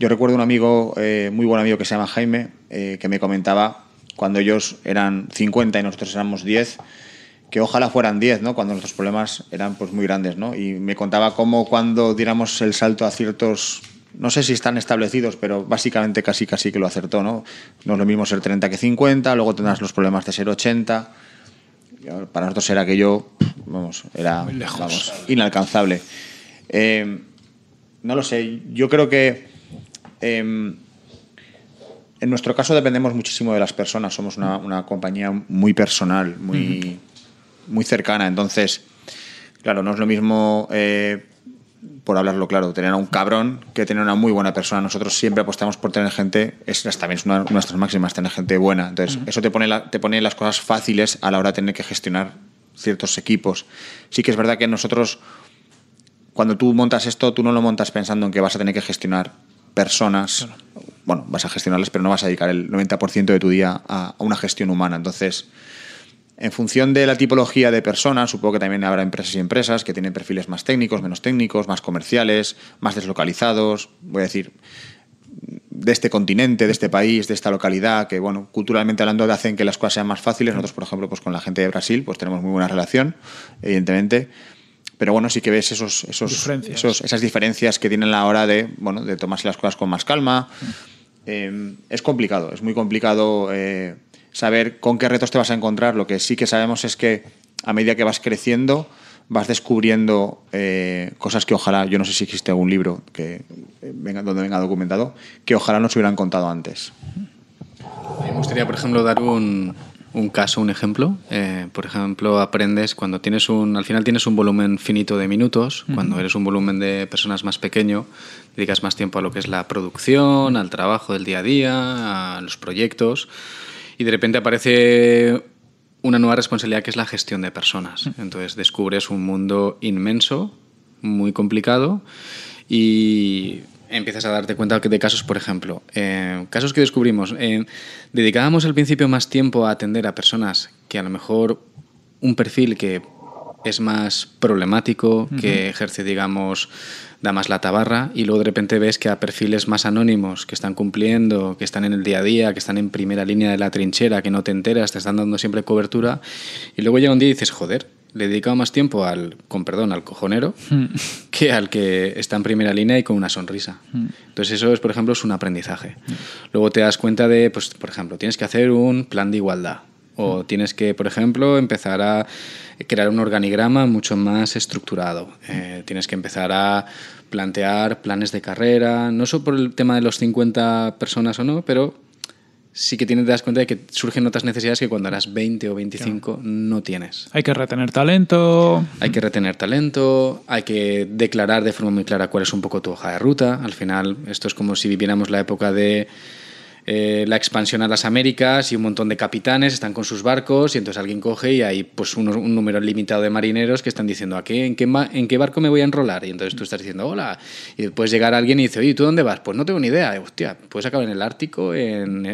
yo recuerdo un amigo, eh, muy buen amigo que se llama Jaime, que me comentaba cuando ellos eran 50 y nosotros éramos 10, que ojalá fueran 10, ¿no? Cuando nuestros problemas eran pues muy grandes, ¿no? Y me contaba cómo cuando diéramos el salto a ciertos no sé si están establecidos, pero básicamente casi casi que lo acertó, ¿no? No es lo mismo ser 30 que 50, luego tendrás los problemas de ser 80. Para nosotros era aquello, vamos, era inalcanzable. Eh, no lo sé, yo creo que em, en nuestro caso dependemos muchísimo de las personas, somos una, compañía muy personal, muy muy cercana. Entonces, claro, no es lo mismo, eh, por hablarlo claro, tener a un cabrón que tener a una muy buena persona. Nosotros siempre apostamos por tener gente, es, también es una de nuestras máximas, tener gente buena. Entonces, eso te pone, te pone las cosas fáciles a la hora de tener que gestionar ciertos equipos. Sí que es verdad que nosotros, cuando tú montas esto, tú no lo montas pensando en que vas a tener que gestionar personas. Bueno, vas a gestionarlas, pero no vas a dedicar el 90% de tu día a una gestión humana. Entonces, en función de la tipología de personas, supongo que también habrá empresas y empresas que tienen perfiles más técnicos, menos técnicos, más comerciales, más deslocalizados, voy a decir, de este continente, de este país, de esta localidad, que bueno, culturalmente hablando hacen que las cosas sean más fáciles. Nosotros, por ejemplo, pues con la gente de Brasil, pues tenemos muy buena relación, evidentemente. Pero bueno, sí que ves esos, esas diferencias que tienen a la hora de, bueno, de tomarse las cosas con más calma. Mm. Eh, es complicado, es muy complicado. Eh, saber con qué retos te vas a encontrar. Lo que sí que sabemos es que a medida que vas creciendo, vas descubriendo eh, cosas que ojalá, yo no sé si existe algún libro que eh, venga, donde venga documentado, que ojalá nos hubieran contado antes. Me gustaría, por ejemplo, dar un, caso, un ejemplo. Eh, por ejemplo, aprendes cuando tienes un, al final tienes un volumen finito de minutos, cuando eres un volumen de personas más pequeño, dedicas más tiempo a lo que es la producción, al trabajo del día a día, a los proyectos y de repente aparece una nueva responsabilidad que es la gestión de personas. Mm. Entonces descubres un mundo inmenso, muy complicado y empiezas a darte cuenta de casos, por ejemplo, eh, casos que descubrimos, eh, dedicábamos al principio más tiempo a atender a personas que a lo mejor un perfil que es más problemático, que ejerce, digamos, da más la tabarra y luego de repente ves que a perfiles más anónimos que están cumpliendo, que están en el día a día, que están en primera línea de la trinchera, que no te enteras, te están dando siempre cobertura y luego llega un día y dices, joder, le he dedicado más tiempo al, con perdón, al cojonero hmm. que al que está en primera línea y con una sonrisa. Hmm. Entonces eso es, por ejemplo, es un aprendizaje. Luego te das cuenta de, pues, por ejemplo, tienes que hacer un plan de igualdad. O hmm. tienes que, por ejemplo, empezar a crear un organigrama mucho más estructurado. Eh, tienes que empezar a plantear planes de carrera, no solo por el tema de los 50 personas o no, pero sí que tienes, te das cuenta de que surgen otras necesidades que cuando eras 20 o 25 no tienes. Hay que retener talento. Hay que retener talento, hay que declarar de forma muy clara cuál es un poco tu hoja de ruta. Al final, esto es como si viviéramos la época de eh, la expansión a las Américas y un montón de capitanes están con sus barcos y entonces alguien coge y hay pues un, número limitado de marineros que están diciendo en, qué, barco me voy a enrolar? Y entonces tú estás diciendo hola y después llegar alguien y dice oye ¿tú dónde vas? Pues no tengo ni idea. Hostia, puedes acabar en el Ártico, en,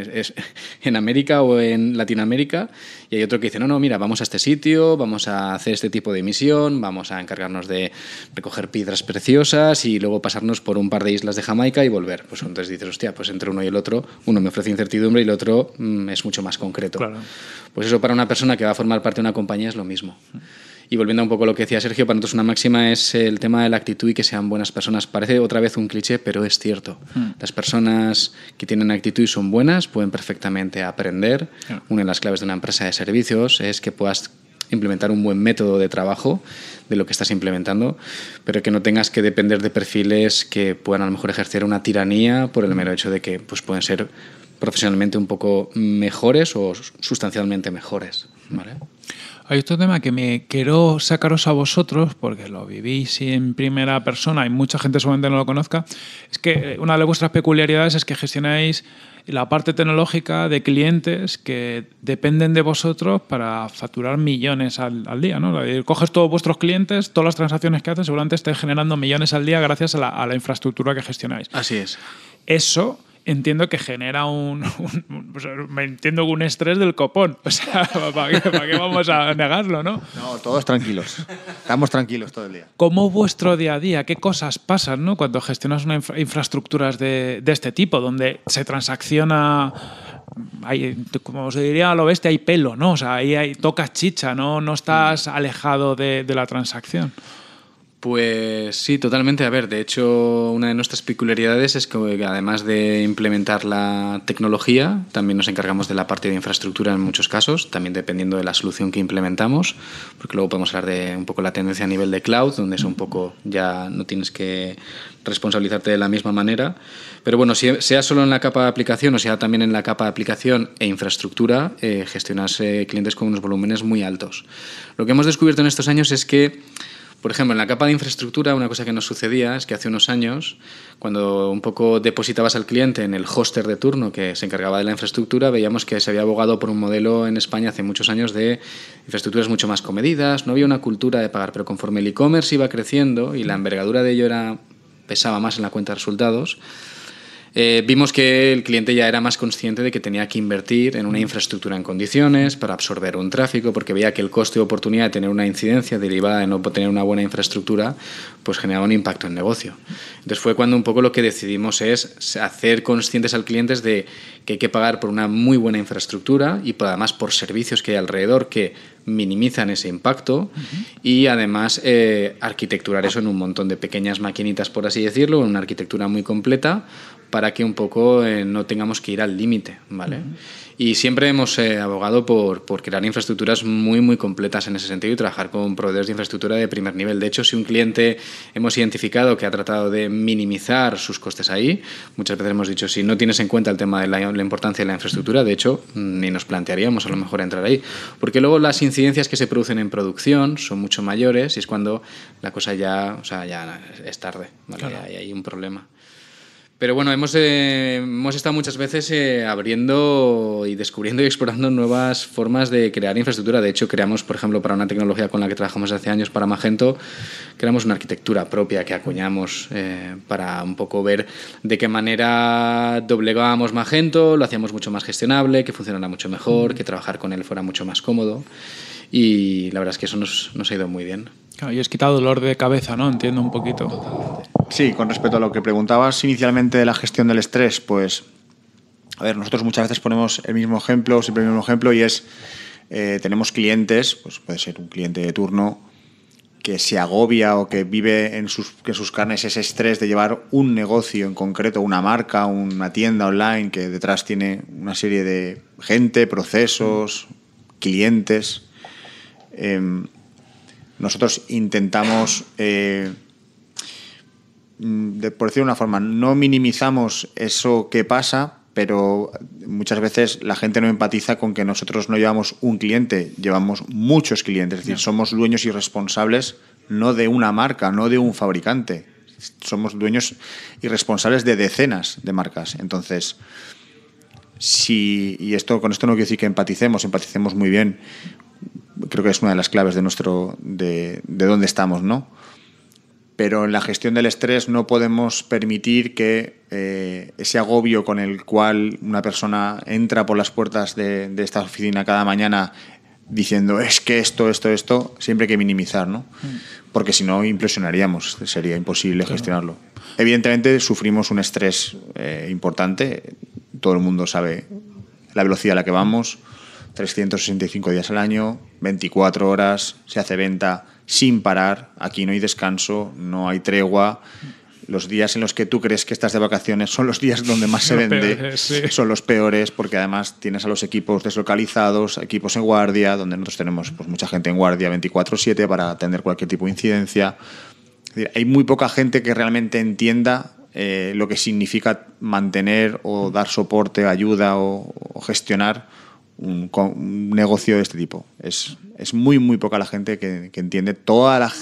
en América o en Latinoamérica y hay otro que dice no, no, mira, vamos a este sitio, vamos a hacer este tipo de misión, vamos a encargarnos de recoger piedras preciosas y luego pasarnos por un par de islas de Jamaica y volver. Pues entonces dices hostia, pues entre uno y el otro uno me ofrece incertidumbre y el otro mm, es mucho más concreto. Pues eso para una persona que va a formar parte de una compañía es lo mismo. Y volviendo un poco a lo que decía Sergio, para nosotros una máxima es el tema de la actitud y que sean buenas personas. Parece otra vez un cliché, pero es cierto. Hmm. Las personas que tienen actitud y son buenas pueden perfectamente aprender. Una de las claves de una empresa de servicios es que puedas implementar un buen método de trabajo de lo que estás implementando, pero que no tengas que depender de perfiles que puedan a lo mejor ejercer una tiranía por el mero hecho de que pues, pueden ser profesionalmente un poco mejores o sustancialmente mejores. ¿vale? Hay otro tema que me quiero sacaros a vosotros, porque lo vivís en primera persona y mucha gente seguramente no lo conozca, es que eh, una de vuestras peculiaridades es que gestionáis la parte tecnológica de clientes que dependen de vosotros para facturar millones al, día. ¿no? Coges todos vuestros clientes, todas las transacciones que hacen seguramente estén generando millones al día gracias a la, a la infraestructura que gestionáis. Así es. Eso entiendo que genera un, entiendo un estrés del copón. O sea, ¿para qué, vamos a negarlo, no? No, todos tranquilos. Estamos tranquilos todo el día. ¿Cómo vuestro día a día? ¿Qué cosas pasan cuando gestionas una infraestructuras de, este tipo, donde se transacciona hay, como se diría a lo oeste, hay pelo, ¿no? O sea, ahí hay, tocas chicha, ¿no? No estás alejado de, de la transacción. Pues sí, totalmente. A ver, de hecho, una de nuestras peculiaridades es que además de implementar la tecnología, también nos encargamos de la parte de infraestructura en muchos casos, también dependiendo de la solución que implementamos, porque luego podemos hablar de un poco la tendencia a nivel de cloud, donde es un poco ya no tienes que responsabilizarte de la misma manera. Pero bueno, sea solo en la capa de aplicación o sea también en la capa de aplicación e infraestructura, eh, gestionarse eh, clientes con unos volúmenes muy altos. Lo que hemos descubierto en estos años es que por ejemplo, en la capa de infraestructura, una cosa que nos sucedía es que hace unos años, cuando un poco depositabas al cliente en el hoster de turno que se encargaba de la infraestructura, veíamos que se había abogado por un modelo en España hace muchos años de infraestructuras mucho más comedidas, no había una cultura de pagar, pero conforme el e-commerce iba creciendo y la envergadura de ello pesaba más en la cuenta de resultados, eh, vimos que el cliente ya era más consciente de que tenía que invertir en una mm. infraestructura en condiciones para absorber un tráfico, porque veía que el coste de oportunidad de tener una incidencia derivada de no tener una buena infraestructura, pues generaba un impacto en negocio. Entonces fue cuando un poco lo que decidimos es hacer conscientes al cliente de que hay que pagar por una muy buena infraestructura y además por servicios que hay alrededor que minimizan ese impacto y además eh, arquitecturar eso en un montón de pequeñas maquinitas, por así decirlo, en una arquitectura muy completa para que un poco eh, no tengamos que ir al límite, ¿vale? Y siempre hemos eh, abogado por, por, crear infraestructuras muy, muy completas en ese sentido y trabajar con proveedores de infraestructura de primer nivel. De hecho, si un cliente hemos identificado que ha tratado de minimizar sus costes ahí, muchas veces hemos dicho, si no tienes en cuenta el tema de la, importancia de la infraestructura, de hecho, ni nos plantearíamos a lo mejor entrar ahí. Porque luego las incidencias que se producen en producción son mucho mayores y es cuando la cosa ya, sea, ya es tarde, ¿vale? hay un problema. Pero bueno, hemos, eh, hemos estado muchas veces eh, abriendo y descubriendo y explorando nuevas formas de crear infraestructura. De hecho, creamos, por ejemplo, para una tecnología con la que trabajamos hace años para Magento, creamos una arquitectura propia que acuñamos eh, para un poco ver de qué manera doblegábamos Magento, lo hacíamos mucho más gestionable, que funcionara mucho mejor, que trabajar con él fuera mucho más cómodo. Y la verdad es que eso nos ha ido muy bien y es quitado dolor de cabeza, ¿no? Entiendo un poquito. Sí, con respecto a lo que preguntabas inicialmente de la gestión del estrés, pues, a ver, nosotros muchas veces ponemos el mismo ejemplo, siempre el mismo ejemplo, y es, eh, tenemos clientes, pues puede ser un cliente de turno, que se agobia o que vive en sus, que sus carnes ese estrés de llevar un negocio en concreto, una marca, una tienda online que detrás tiene una serie de gente, procesos, clientes. Em, nosotros intentamos, eh, por decirlo una forma, no minimizamos eso que pasa, pero muchas veces la gente no empatiza con que nosotros no llevamos un cliente, llevamos muchos clientes, es decir, somos dueños y responsables no de una marca, no de un fabricante, somos dueños y responsables de decenas de marcas. Entonces, si, y esto, con esto no quiero decir que empaticemos, empaticemos muy bien, creo que es una de las claves de nuestro de, de dónde estamos, ¿no? Pero en la gestión del estrés no podemos permitir que eh, ese agobio con el cual una persona entra por las puertas de, de, esta oficina cada mañana diciendo es que esto, esto, esto, siempre hay que minimizar, ¿no? Mm. Porque si no, impresionaríamos... sería imposible gestionarlo. Evidentemente, sufrimos un estrés eh, importante, todo el mundo sabe la velocidad a la que vamos, 365 días al año, 24 horas, se hace venta sin parar, aquí no hay descanso, no hay tregua. Los días en los que tú crees que estás de vacaciones son los días donde más se vende, son los peores porque además tienes a los equipos deslocalizados, equipos en guardia, donde nosotros tenemos pues, mucha gente en guardia 24/7 para atender cualquier tipo de incidencia. hay muy poca gente que realmente entienda eh, lo que significa mantener o dar soporte, ayuda o gestionar un, negocio de este tipo. Es, es, muy, muy poca la gente que, entiende toda la,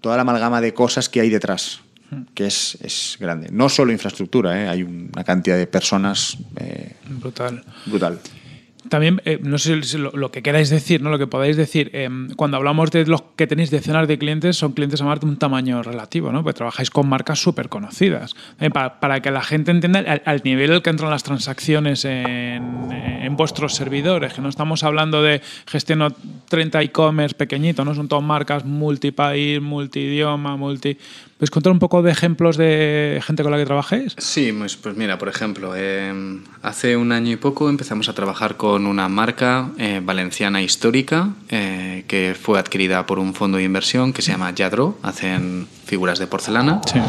toda la amalgama de cosas que hay detrás, hmm. que es, es grande. No solo infraestructura, ¿eh? hay una cantidad de personas. Eh, brutal. Brutal también, eh, no sé si lo, que queráis decir, ¿no? lo que podáis decir, eh, cuando hablamos de los que tenéis decenas de clientes, son clientes a de un tamaño relativo, ¿no? Porque trabajáis con marcas súper conocidas. Eh, para, que la gente entienda al, nivel al que entran las transacciones en, vuestros servidores, que no estamos hablando de gestionar 30 e-commerce pequeñito, ¿no? Son todas marcas multipaís, multidioma, multi... multi ¿Puedes contar un poco de ejemplos de gente con la que trabajáis? Sí, pues, pues mira, por ejemplo, em, hace un año y poco empezamos a trabajar con una marca eh, valenciana histórica eh, que fue adquirida por un fondo de inversión que se llama Yadro, hacen figuras de porcelana. Sí.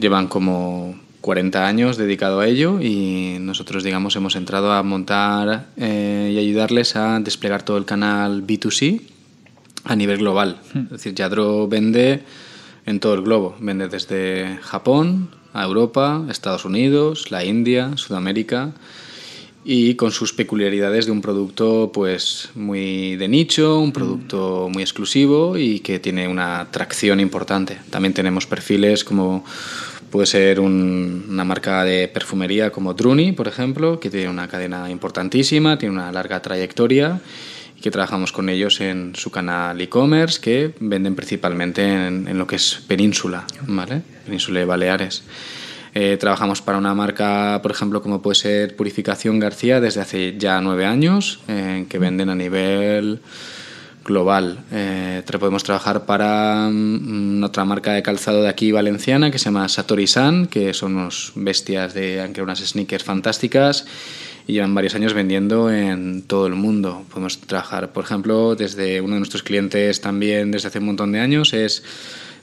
Llevan como 40 años dedicado a ello y nosotros, digamos, hemos entrado a montar eh, y ayudarles a desplegar todo el canal B2C a nivel global. Mm. Es decir, Yadro vende en todo el globo. Vende desde Japón a Europa, Estados Unidos, la India, Sudamérica y con sus peculiaridades de un producto pues muy de nicho, un producto mm. muy exclusivo y que tiene una atracción importante. También tenemos perfiles como puede ser una marca de perfumería como Druni, por ejemplo, que tiene una cadena importantísima, tiene una larga trayectoria que trabajamos con ellos en su canal e-commerce que venden principalmente en, lo que es península, Península de Baleares. Eh, trabajamos para una marca, por ejemplo, como puede ser Purificación García desde hace ya nueve años, eh, que venden a nivel global. Eh, podemos trabajar para mm, otra marca de calzado de aquí valenciana que se llama Satori San, que son unos bestias de aunque unas sneakers fantásticas y llevan varios años vendiendo en todo el mundo. Podemos trabajar, por ejemplo, desde uno de nuestros clientes también desde hace un montón de años es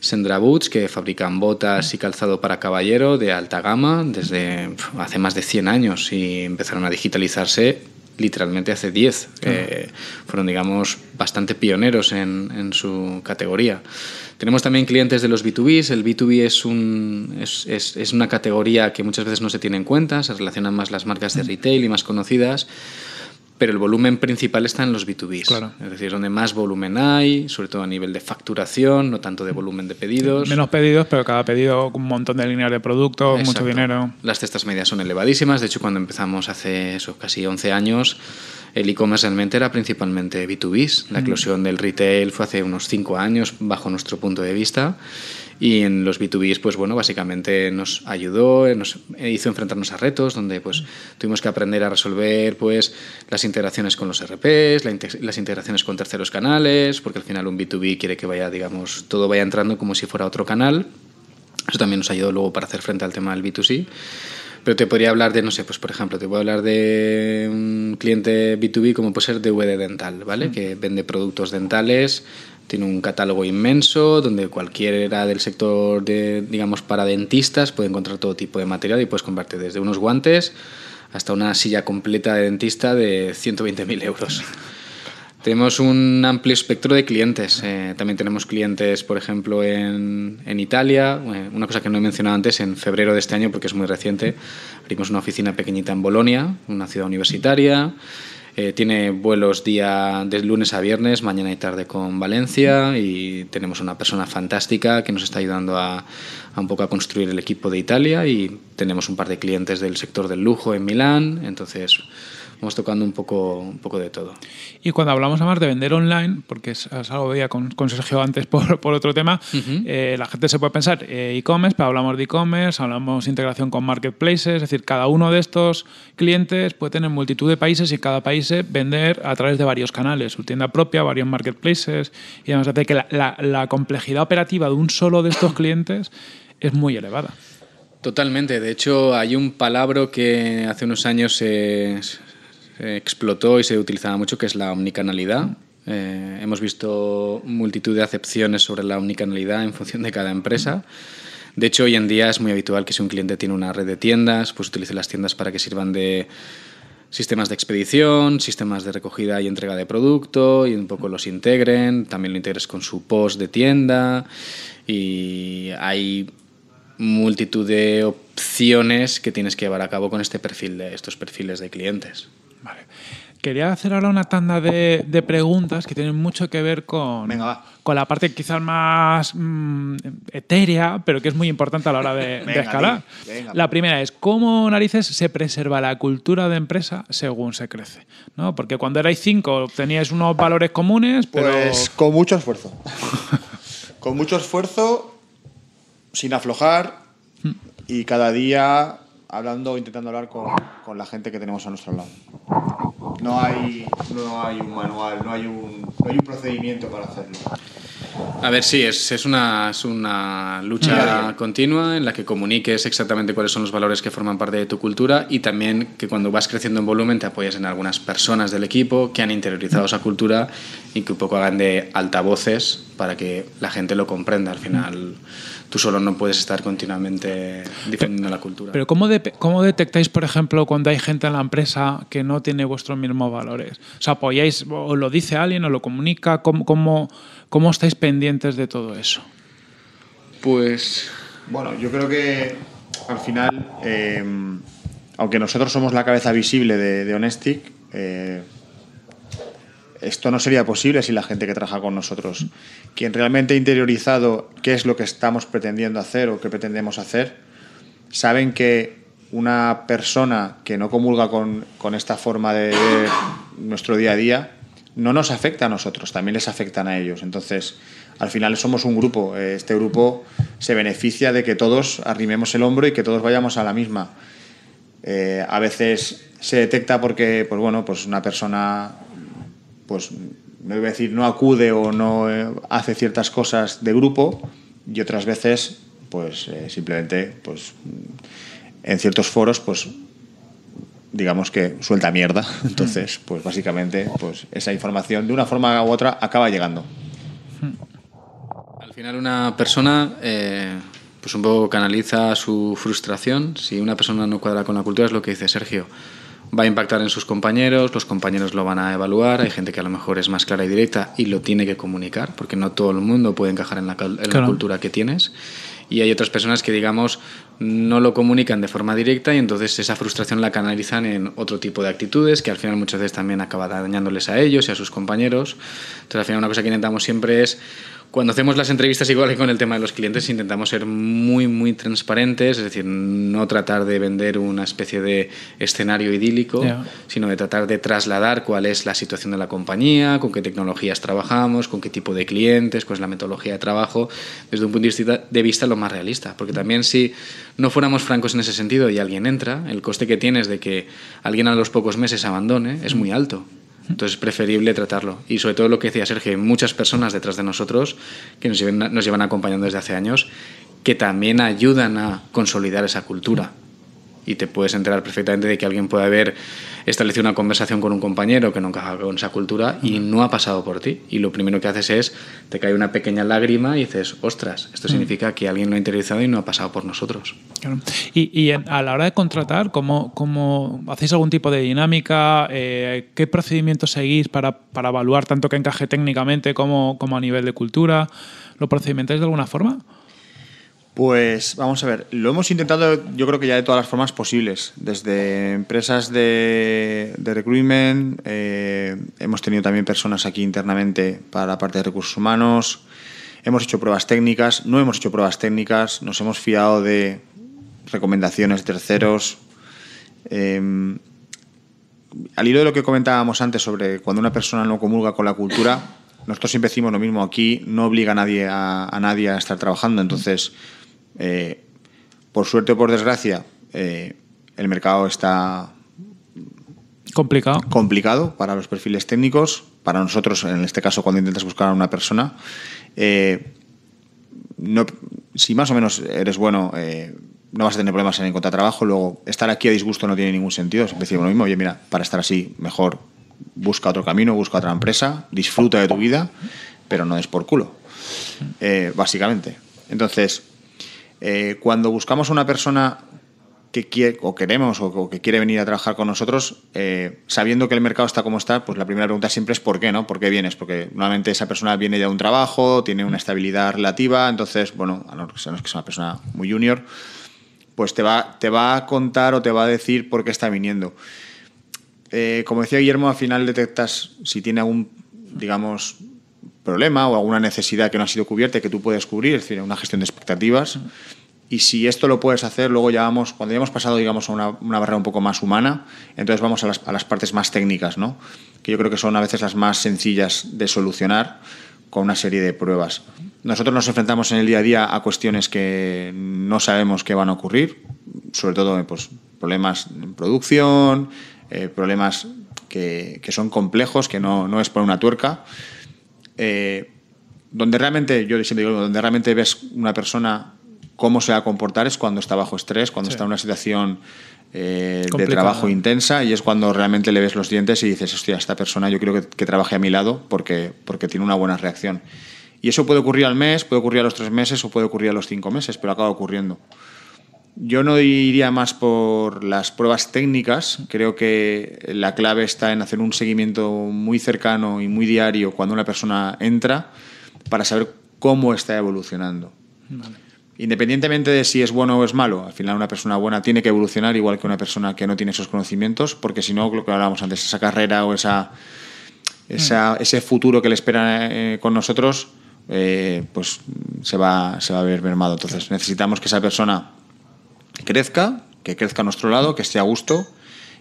Sendra Boots, que fabrican botas y calzado para caballero de alta gama desde hace más de 100 años y empezaron a digitalizarse literalmente hace 10. fueron, digamos, bastante pioneros en, en, su categoría. Tenemos también clientes de los b 2 b El B2B es, un, es, es una categoría que muchas veces no se tiene en cuenta. Se relacionan más las marcas de retail y más conocidas pero el volumen principal está en los B2Bs. Es decir, donde más volumen hay, sobre todo a nivel de facturación, no tanto de volumen de pedidos. Menos pedidos, pero cada pedido un montón de líneas de producto, mucho dinero. Las cestas medias son elevadísimas. De hecho, cuando empezamos hace casi 11 años, el e-commerce realmente era principalmente B2Bs. La eclosión del retail fue hace unos 5 años, bajo nuestro punto de vista. Y en los B2Bs, pues bueno, básicamente nos ayudó, nos hizo enfrentarnos a retos donde pues tuvimos que aprender a resolver pues las integraciones con los RPs, las integraciones con terceros canales, porque al final un B2B quiere que vaya, digamos, todo vaya entrando como si fuera otro canal. Eso también nos ayudó luego para hacer frente al tema del B2C. Pero te podría hablar de, no sé, pues por ejemplo, te puedo hablar de un cliente B2B como puede ser DVD Dental, ¿vale? Que vende productos dentales tiene un catálogo inmenso donde cualquiera del sector de, digamos, para dentistas puede encontrar todo tipo de material y puedes comprarte desde unos guantes hasta una silla completa de dentista de 120.000 euros. Tenemos un amplio espectro de clientes. Eh, también tenemos clientes, por ejemplo, en, en Italia. Eh, una cosa que no he mencionado antes, en febrero de este año, porque es muy reciente, abrimos una oficina pequeñita en Bolonia, una ciudad universitaria. Eh, tiene vuelos día de lunes a viernes, mañana y tarde con Valencia y tenemos una persona fantástica que nos está ayudando a, a, un poco a construir el equipo de Italia y tenemos un par de clientes del sector del lujo en Milán, entonces vamos tocando un poco, un poco de todo. Y cuando hablamos además de vender online, porque es, algo que ya con, Sergio antes por, otro tema, eh, la gente se puede pensar eh, e-commerce, pero hablamos de e-commerce, hablamos de integración con marketplaces, es decir, cada uno de estos clientes puede tener multitud de países y cada país vender a través de varios canales, su tienda propia, varios marketplaces, y además hace que la, complejidad operativa de un solo de estos clientes es muy elevada. Totalmente. De hecho, hay un palabra que hace unos años se, eh, explotó y se utilizaba mucho, que es la omnicanalidad. Eh, hemos visto multitud de acepciones sobre la omnicanalidad en función de cada empresa. De hecho, hoy en día es muy habitual que si un cliente tiene una red de tiendas, pues utilice las tiendas para que sirvan de sistemas de expedición, sistemas de recogida y entrega de producto, y un poco los integren, también lo integres con su post de tienda, y hay multitud de opciones que tienes que llevar a cabo con este perfil de estos perfiles de clientes. Quería hacer ahora una tanda de, preguntas que tienen mucho que ver con, con la parte quizás más mm, etérea, pero que es muy importante a la hora de, escalar. la primera es, ¿cómo narices se preserva la cultura de empresa según se crece? ¿No? Porque cuando erais cinco teníais unos valores comunes, pues pero... Pues con mucho esfuerzo. con mucho esfuerzo, sin aflojar, mm. y cada día hablando, intentando hablar con, con, la gente que tenemos a nuestro lado. No hay, no hay un manual, no hay un, no hay un procedimiento para hacerlo. A ver, sí, es, es, una, es una lucha continua en la que comuniques exactamente cuáles son los valores que forman parte de tu cultura y también que cuando vas creciendo en volumen te apoyes en algunas personas del equipo que han interiorizado esa cultura y que un poco hagan de altavoces para que la gente lo comprenda al final tú solo no puedes estar continuamente defendiendo la cultura. Pero ¿cómo, detectáis, por ejemplo, cuando hay gente en la empresa que no tiene vuestros mismos valores? O apoyáis, o lo dice alguien, o lo comunica, ¿cómo, cómo, estáis pendientes de todo eso? Pues, bueno, yo creo que al final, eh, aunque nosotros somos la cabeza visible de, Honestic, eh, esto no sería posible si la gente que trabaja con nosotros. Quien realmente ha interiorizado qué es lo que estamos pretendiendo hacer o qué pretendemos hacer, saben que una persona que no comulga con, esta forma de, nuestro día a día no nos afecta a nosotros, también les afectan a ellos. Entonces, al final somos un grupo. Este grupo se beneficia de que todos arrimemos el hombro y que todos vayamos a la misma. Eh, a veces se detecta porque, pues bueno, pues una persona pues me iba a decir no acude o no eh, hace ciertas cosas de grupo y otras veces pues eh, simplemente pues en ciertos foros pues digamos que suelta mierda entonces pues básicamente pues esa información de una forma u otra acaba llegando al final una persona eh, pues un poco canaliza su frustración si una persona no cuadra con la cultura es lo que dice Sergio va a impactar en sus compañeros, los compañeros lo van a evaluar, hay gente que a lo mejor es más clara y directa y lo tiene que comunicar, porque no todo el mundo puede encajar en la, cultura que tienes. Y hay otras personas que, digamos, no lo comunican de forma directa y entonces esa frustración la canalizan en otro tipo de actitudes que al final muchas veces también acaba dañándoles a ellos y a sus compañeros. Entonces al final una cosa que intentamos siempre es cuando hacemos las entrevistas, igual que con el tema de los clientes, intentamos ser muy, muy transparentes, es decir, no tratar de vender una especie de escenario idílico, sino de tratar de trasladar cuál es la situación de la compañía, con qué tecnologías trabajamos, con qué tipo de clientes, cuál es la metodología de trabajo, desde un punto de vista lo más realista. Porque también si no fuéramos francos en ese sentido y alguien entra, el coste que tienes de que alguien a los pocos meses abandone es muy mm. alto. Entonces es preferible tratarlo. Y sobre todo lo que decía Sergio, hay muchas personas detrás de nosotros que nos llevan, nos llevan acompañando desde hace años que también ayudan a consolidar esa cultura y te puedes enterar perfectamente de que alguien puede haber establecido una conversación con un compañero que no encaja con esa cultura y no ha pasado por ti. Y lo primero que haces es, te cae una pequeña lágrima y dices, ostras, esto significa que alguien lo ha interiorizado y no ha pasado por nosotros. Y, a la hora de contratar, ¿cómo, cómo hacéis algún tipo de dinámica? Eh, ¿Qué procedimientos seguís para, evaluar tanto que encaje técnicamente como, como a nivel de cultura? ¿Lo procedimentáis de alguna forma? Pues vamos a ver, lo hemos intentado yo creo que ya de todas las formas posibles, desde empresas de, de recruitment, eh, hemos tenido también personas aquí internamente para la parte de recursos humanos, hemos hecho pruebas técnicas, no hemos hecho pruebas técnicas, nos hemos fiado de recomendaciones de terceros. Em, al hilo de lo que comentábamos antes sobre cuando una persona no comulga con la cultura, nosotros siempre decimos lo mismo aquí, no obliga a nadie a nadie a estar trabajando, entonces... Eh, por suerte o por desgracia, eh, el mercado está complicado. complicado para los perfiles técnicos, para nosotros, en este caso, cuando intentas buscar a una persona. Eh, si más o menos eres bueno, no vas a tener problemas en encontrar trabajo. Luego, estar aquí a disgusto no tiene ningún sentido. es decir lo mismo, oye, mira, para estar así, mejor busca otro camino, busca otra empresa, disfruta de tu vida, pero no es por culo, básicamente. Entonces, eh, cuando buscamos a una persona que quiere, o queremos o, que quiere venir a trabajar con nosotros, eh, sabiendo que el mercado está como está, pues la primera pregunta siempre es ¿por qué? ¿no? ¿Por qué vienes? Porque normalmente esa persona viene ya de un trabajo, tiene una estabilidad relativa, entonces, bueno, a no que es una persona muy junior, pues te va, te va a contar o te va a decir por qué está viniendo. Eh, como decía Guillermo, al final detectas si tiene algún, digamos, problema o alguna necesidad que no ha sido cubierta y que tú puedes cubrir, es decir, una gestión de expectativas. Y si esto lo puedes hacer, luego ya vamos, cuando ya hemos pasado, digamos, a una, barrera un poco más humana, entonces vamos a las, partes más técnicas, ¿no? Que yo creo que son a veces las más sencillas de solucionar con una serie de pruebas. Nosotros nos enfrentamos en el día a día a cuestiones que no sabemos qué van a ocurrir, sobre todo pues, problemas en producción, eh, problemas que, son complejos, que no, no es por una tuerca. Eh, donde realmente, yo siempre digo, donde realmente ves una persona cómo se va a comportar es cuando está bajo estrés, cuando está en una situación eh, de trabajo intensa y es cuando realmente le ves los dientes y dices, hostia, esta persona yo quiero que, que, trabaje a mi lado porque, porque tiene una buena reacción. Y eso puede ocurrir al mes, puede ocurrir a los tres meses o puede ocurrir a los cinco meses, pero acaba ocurriendo. Yo no iría más por las pruebas técnicas, creo que la clave está en hacer un seguimiento muy cercano y muy diario cuando una persona entra para saber cómo está evolucionando. Independientemente de si es bueno o es malo, al final una persona buena tiene que evolucionar igual que una persona que no tiene esos conocimientos, porque si no, lo que hablábamos antes, esa carrera o esa, mm. ese futuro que le espera eh, con nosotros, eh, pues se va, se va a ver mermado. Entonces necesitamos que esa persona crezca, que crezca a nuestro lado, que esté a gusto.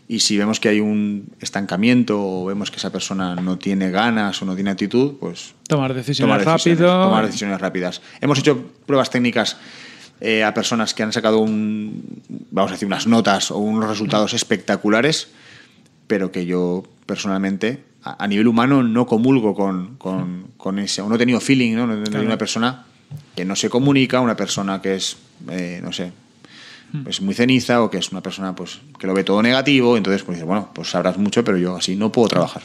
Y si vemos que hay un estancamiento o vemos que esa persona no tiene ganas o no tiene actitud, pues... Tomar decisiones, rápido. Tomar decisiones rápidas. Hemos hecho pruebas técnicas eh, a personas que han sacado un, vamos a decir, unas notas o unos resultados mm. espectaculares, pero que yo personalmente a, nivel humano no comulgo con, mm. con, ese, o no he tenido feeling, ¿no? una persona que no se comunica, una persona que es, eh, no sé, Mm. es muy ceniza o que es una persona pues, que lo ve todo negativo, entonces pues bueno, pues sabrás mucho, pero yo así no puedo trabajar.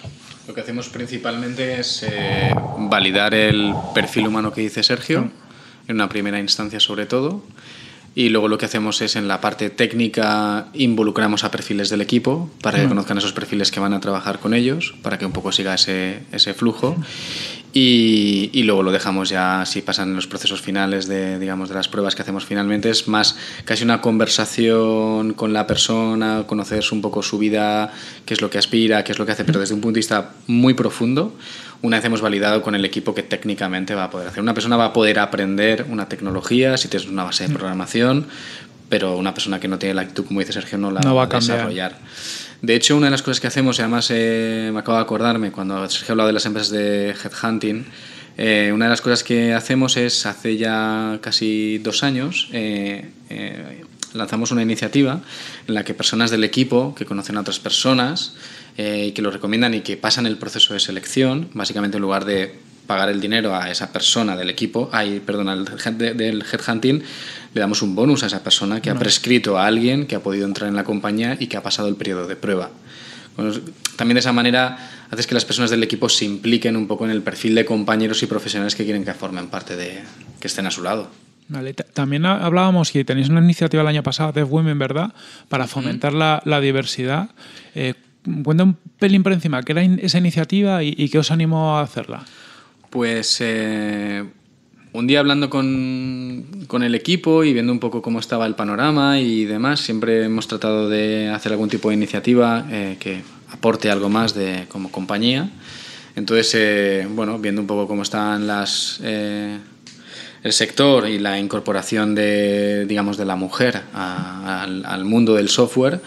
Lo que hacemos principalmente es eh, validar el perfil humano que dice Sergio, mm. en una primera instancia sobre todo, y luego lo que hacemos es en la parte técnica involucramos a perfiles del equipo para que conozcan esos perfiles que van a trabajar con ellos, para que un poco siga ese, flujo. y, luego lo dejamos ya, si pasan los procesos finales de, digamos, de las pruebas que hacemos finalmente, es más casi una conversación con la persona, conocer un poco su vida, qué es lo que aspira, qué es lo que hace, pero desde un punto de vista muy profundo una vez hemos validado con el equipo que técnicamente va a poder hacer. Una persona va a poder aprender una tecnología, si tienes una base de mm. programación, pero una persona que no tiene la actitud, como dice Sergio, no la va a desarrollar. De hecho, una de las cosas que hacemos, y además eh, me acabo de acordarme cuando Sergio hablaba de las empresas de headhunting, eh, una de las cosas que hacemos es, hace ya casi dos años, eh, lanzamos una iniciativa en la que personas del equipo que conocen a otras personas, eh, y que lo recomiendan y que pasan el proceso de selección, básicamente en lugar de pagar el dinero a esa persona del equipo, hay perdón, al del headhunting, le damos un bonus a esa persona que ha prescrito a alguien que ha podido entrar en la compañía y que ha pasado el periodo de prueba. también de esa manera haces que las personas del equipo se impliquen un poco en el perfil de compañeros y profesionales que quieren que formen parte de, que estén a su lado. También hablábamos que tenéis una iniciativa el año pasado, de Women, ¿verdad?, para fomentar la, diversidad. Eh, cuenta un pelín por encima, ¿qué era esa iniciativa y, qué os animó a hacerla? Pues eh, un día hablando con, con, el equipo y viendo un poco cómo estaba el panorama y demás, siempre hemos tratado de hacer algún tipo de iniciativa eh, que aporte algo más de, como compañía. Entonces, eh, bueno, viendo un poco cómo están las el sector y la incorporación de, digamos, de la mujer al, mundo del software,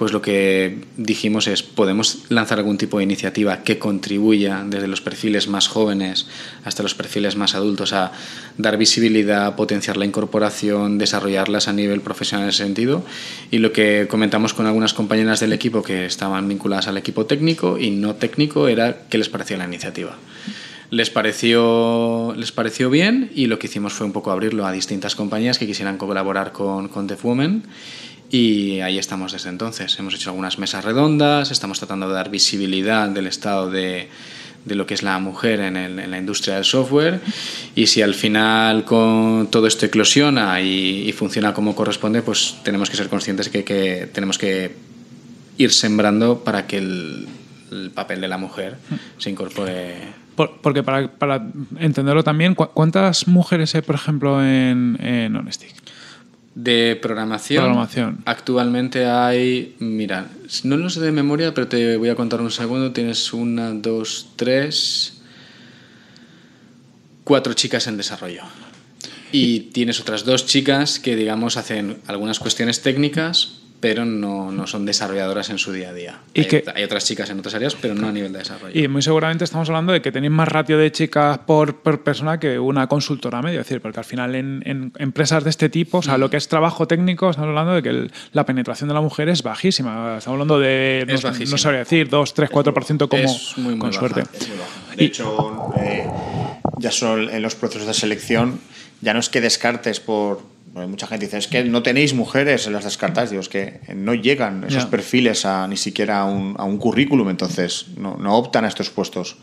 pues lo que dijimos es, podemos lanzar algún tipo de iniciativa que contribuya desde los perfiles más jóvenes hasta los perfiles más adultos a dar visibilidad, potenciar la incorporación, desarrollarlas a nivel profesional en ese sentido. Y lo que comentamos con algunas compañeras del equipo que estaban vinculadas al equipo técnico y no técnico era qué les parecía la iniciativa. Les pareció, les pareció bien y lo que hicimos fue un poco abrirlo a distintas compañías que quisieran colaborar con, con The Women y ahí estamos desde entonces. Hemos hecho algunas mesas redondas, estamos tratando de dar visibilidad del estado de, de lo que es la mujer en, la industria del software y si al final con todo esto eclosiona y, funciona como corresponde, pues tenemos que ser conscientes que, que tenemos que ir sembrando para que el, papel de la mujer se incorpore. porque para, entenderlo también, ¿cuántas mujeres hay, por ejemplo, en, en de programación, Actualmente hay, mira, no lo sé de memoria, pero te voy a contar un segundo. Tienes una, dos, tres, cuatro chicas en desarrollo. Y tienes otras dos chicas que, digamos, hacen algunas cuestiones técnicas, pero no, son desarrolladoras en su día a día. hay, otras chicas en otras áreas, pero no a nivel de desarrollo. Y muy seguramente estamos hablando de que tenéis más ratio de chicas por, persona que una consultora medio, decir, porque al final en, empresas de este tipo, o sea, lo mm. que es trabajo técnico, estamos hablando de que la penetración de la mujer es bajísima. Estamos hablando de, no, sabría decir, 2, 3, 4% como con suerte. Es De hecho, eh, ya solo en los procesos de selección, ya no es que descartes por mucha gente dice, es que no tenéis mujeres, en las descartáis. Digo, es que no llegan esos perfiles a ni siquiera a un, currículum, entonces no, optan a estos puestos.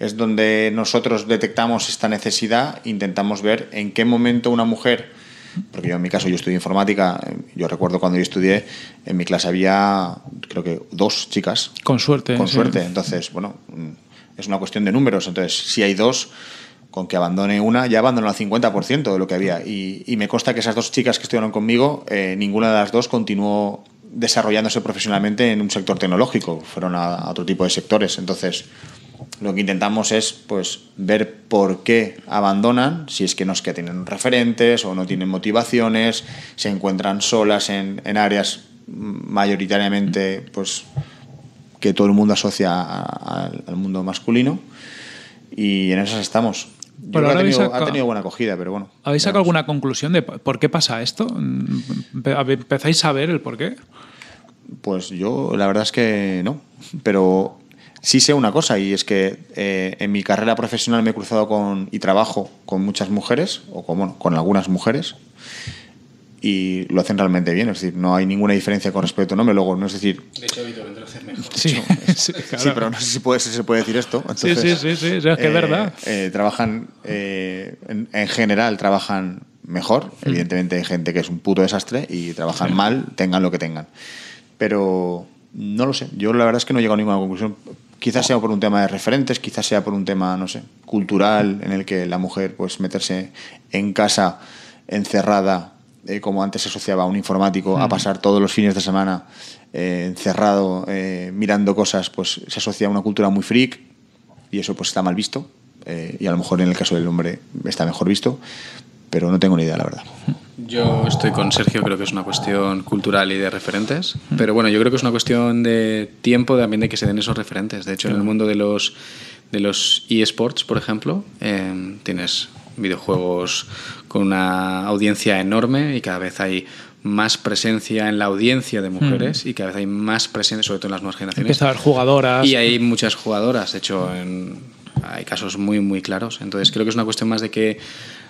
Es donde nosotros detectamos esta necesidad, intentamos ver en qué momento una mujer, porque yo en mi caso yo estudié informática, eh, yo recuerdo cuando yo estudié, en mi clase había creo que dos chicas. Con suerte. Con suerte, entonces, bueno, mm, es una cuestión de números, entonces si hay dos con que abandone una, ya abandonó el 50% de lo que había. Y, me consta que esas dos chicas que estuvieron conmigo, eh, ninguna de las dos continuó desarrollándose profesionalmente en un sector tecnológico, fueron a, otro tipo de sectores. Entonces, lo que intentamos es pues, ver por qué abandonan, si es que no es que tienen referentes o no tienen motivaciones, se encuentran solas en, áreas mayoritariamente pues, que todo el mundo asocia al mundo masculino. Y en esas estamos ha, tenido, buena acogida, pero bueno. ¿Habéis sacado alguna conclusión de por qué pasa esto? ¿Empezáis a ver el por qué? Pues yo, la verdad es que no. Pero sí sé una cosa, y es que eh, en mi carrera profesional me he cruzado con y trabajo con muchas mujeres, o con algunas mujeres y lo hacen realmente bien. Es decir, no hay ninguna diferencia con respecto a un hombre. Luego, no es decir. De hecho, vendrá a ser mejor. Sí, sí, pero no sé si, se puede decir esto. sí, sí, sí, sí, es que eh, verdad. Eh, trabajan, eh, en, general, trabajan mejor. Mm. Evidentemente, hay gente que es un puto desastre y trabajan mal, tengan lo que tengan. Pero no lo sé. Yo la verdad es que no he llegado a ninguna conclusión. Quizás sea por un tema de referentes, quizás sea por un tema, no sé, cultural, en el que la mujer, pues meterse en casa encerrada eh, como antes se asociaba a un informático, a mm. pasar todos los fines de semana eh, encerrado, eh, mirando cosas, pues se asocia a una cultura muy freak y eso pues está mal visto. y a lo mejor en el caso del hombre está mejor visto, pero no tengo ni idea, la verdad. Yo estoy con Sergio, creo que es una cuestión cultural y de referentes, pero bueno, yo creo que es una cuestión de tiempo también de que se den esos referentes. De hecho, en el mundo de los, de los eSports, por ejemplo, tienes videojuegos con una audiencia enorme y cada vez hay más presencia en la audiencia de mujeres hmm. y cada vez hay más presencia, sobre todo en las nuevas generaciones. Empieza jugadoras. Y hay muchas jugadoras, de hecho, en, hay casos muy, muy claros. Entonces creo que es una cuestión más de que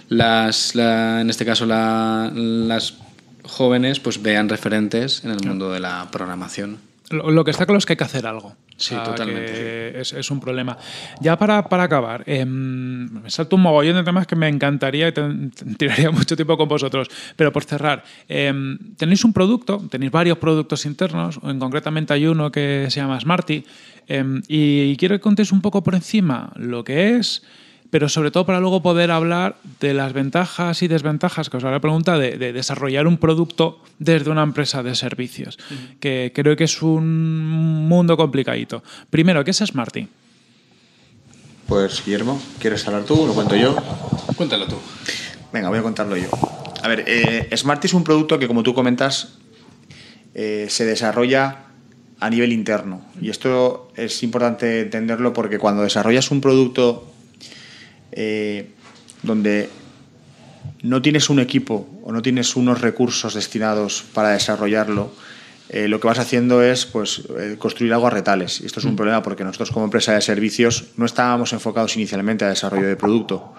las, en este caso la, las jóvenes pues vean referentes en el mundo de la programación. lo que está claro es que hay que hacer algo. Sí, ah, totalmente. Es, un problema. Ya para, acabar, em, me salto un mogollón de temas que me encantaría y tiraría mucho tiempo con vosotros. Pero por cerrar, em, tenéis un producto, tenéis varios productos internos, en, concretamente hay uno que se llama Smarty, em, y quiero que contéis un poco por encima lo que es, pero sobre todo para luego poder hablar de las ventajas y desventajas, que os haré la pregunta, de, desarrollar un producto desde una empresa de servicios, que creo que es un mundo complicadito. Primero, ¿qué es Smarty? Pues Guillermo, ¿quieres hablar tú o lo cuento yo? Cuéntalo tú. Venga, voy a contarlo yo. A ver, eh, Smarty es un producto que, como tú comentas, eh, se desarrolla a nivel interno. Y esto es importante entenderlo porque cuando desarrollas un producto eh, donde no tienes un equipo o no tienes unos recursos destinados para desarrollarlo, eh, lo que vas haciendo es pues, eh, construir algo a retales. Y esto es un mm. problema porque nosotros como empresa de servicios no estábamos enfocados inicialmente a desarrollo de producto.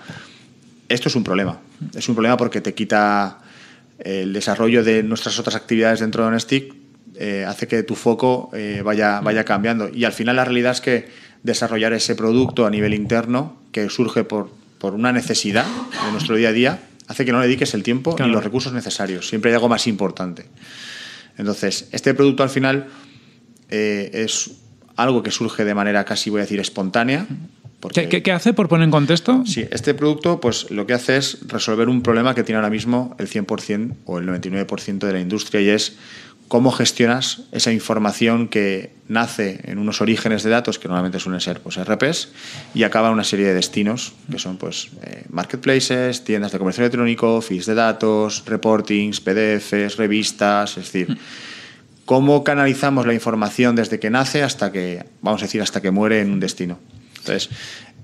Esto es un problema. Es un problema porque te quita el desarrollo de nuestras otras actividades dentro de Onestick hace que tu foco vaya, vaya mm. cambiando. Y al final la realidad es que desarrollar ese producto a nivel interno que surge por, por una necesidad de nuestro día a día, hace que no le dediques el tiempo ni los recursos necesarios. Siempre hay algo más importante. Entonces, este producto al final eh, es algo que surge de manera casi, voy a decir, espontánea. ¿Qué, hace por poner en contexto? Sí, este producto pues lo que hace es resolver un problema que tiene ahora mismo el 100% o el 99% de la industria y es cómo gestionas esa información que nace en unos orígenes de datos que normalmente suelen ser pues, RPs y acaba en una serie de destinos que son pues, eh, marketplaces, tiendas de comercio electrónico, feeds de datos, reportings, PDFs, revistas, es decir, cómo canalizamos la información desde que nace hasta que, vamos a decir, hasta que muere en un destino. Entonces,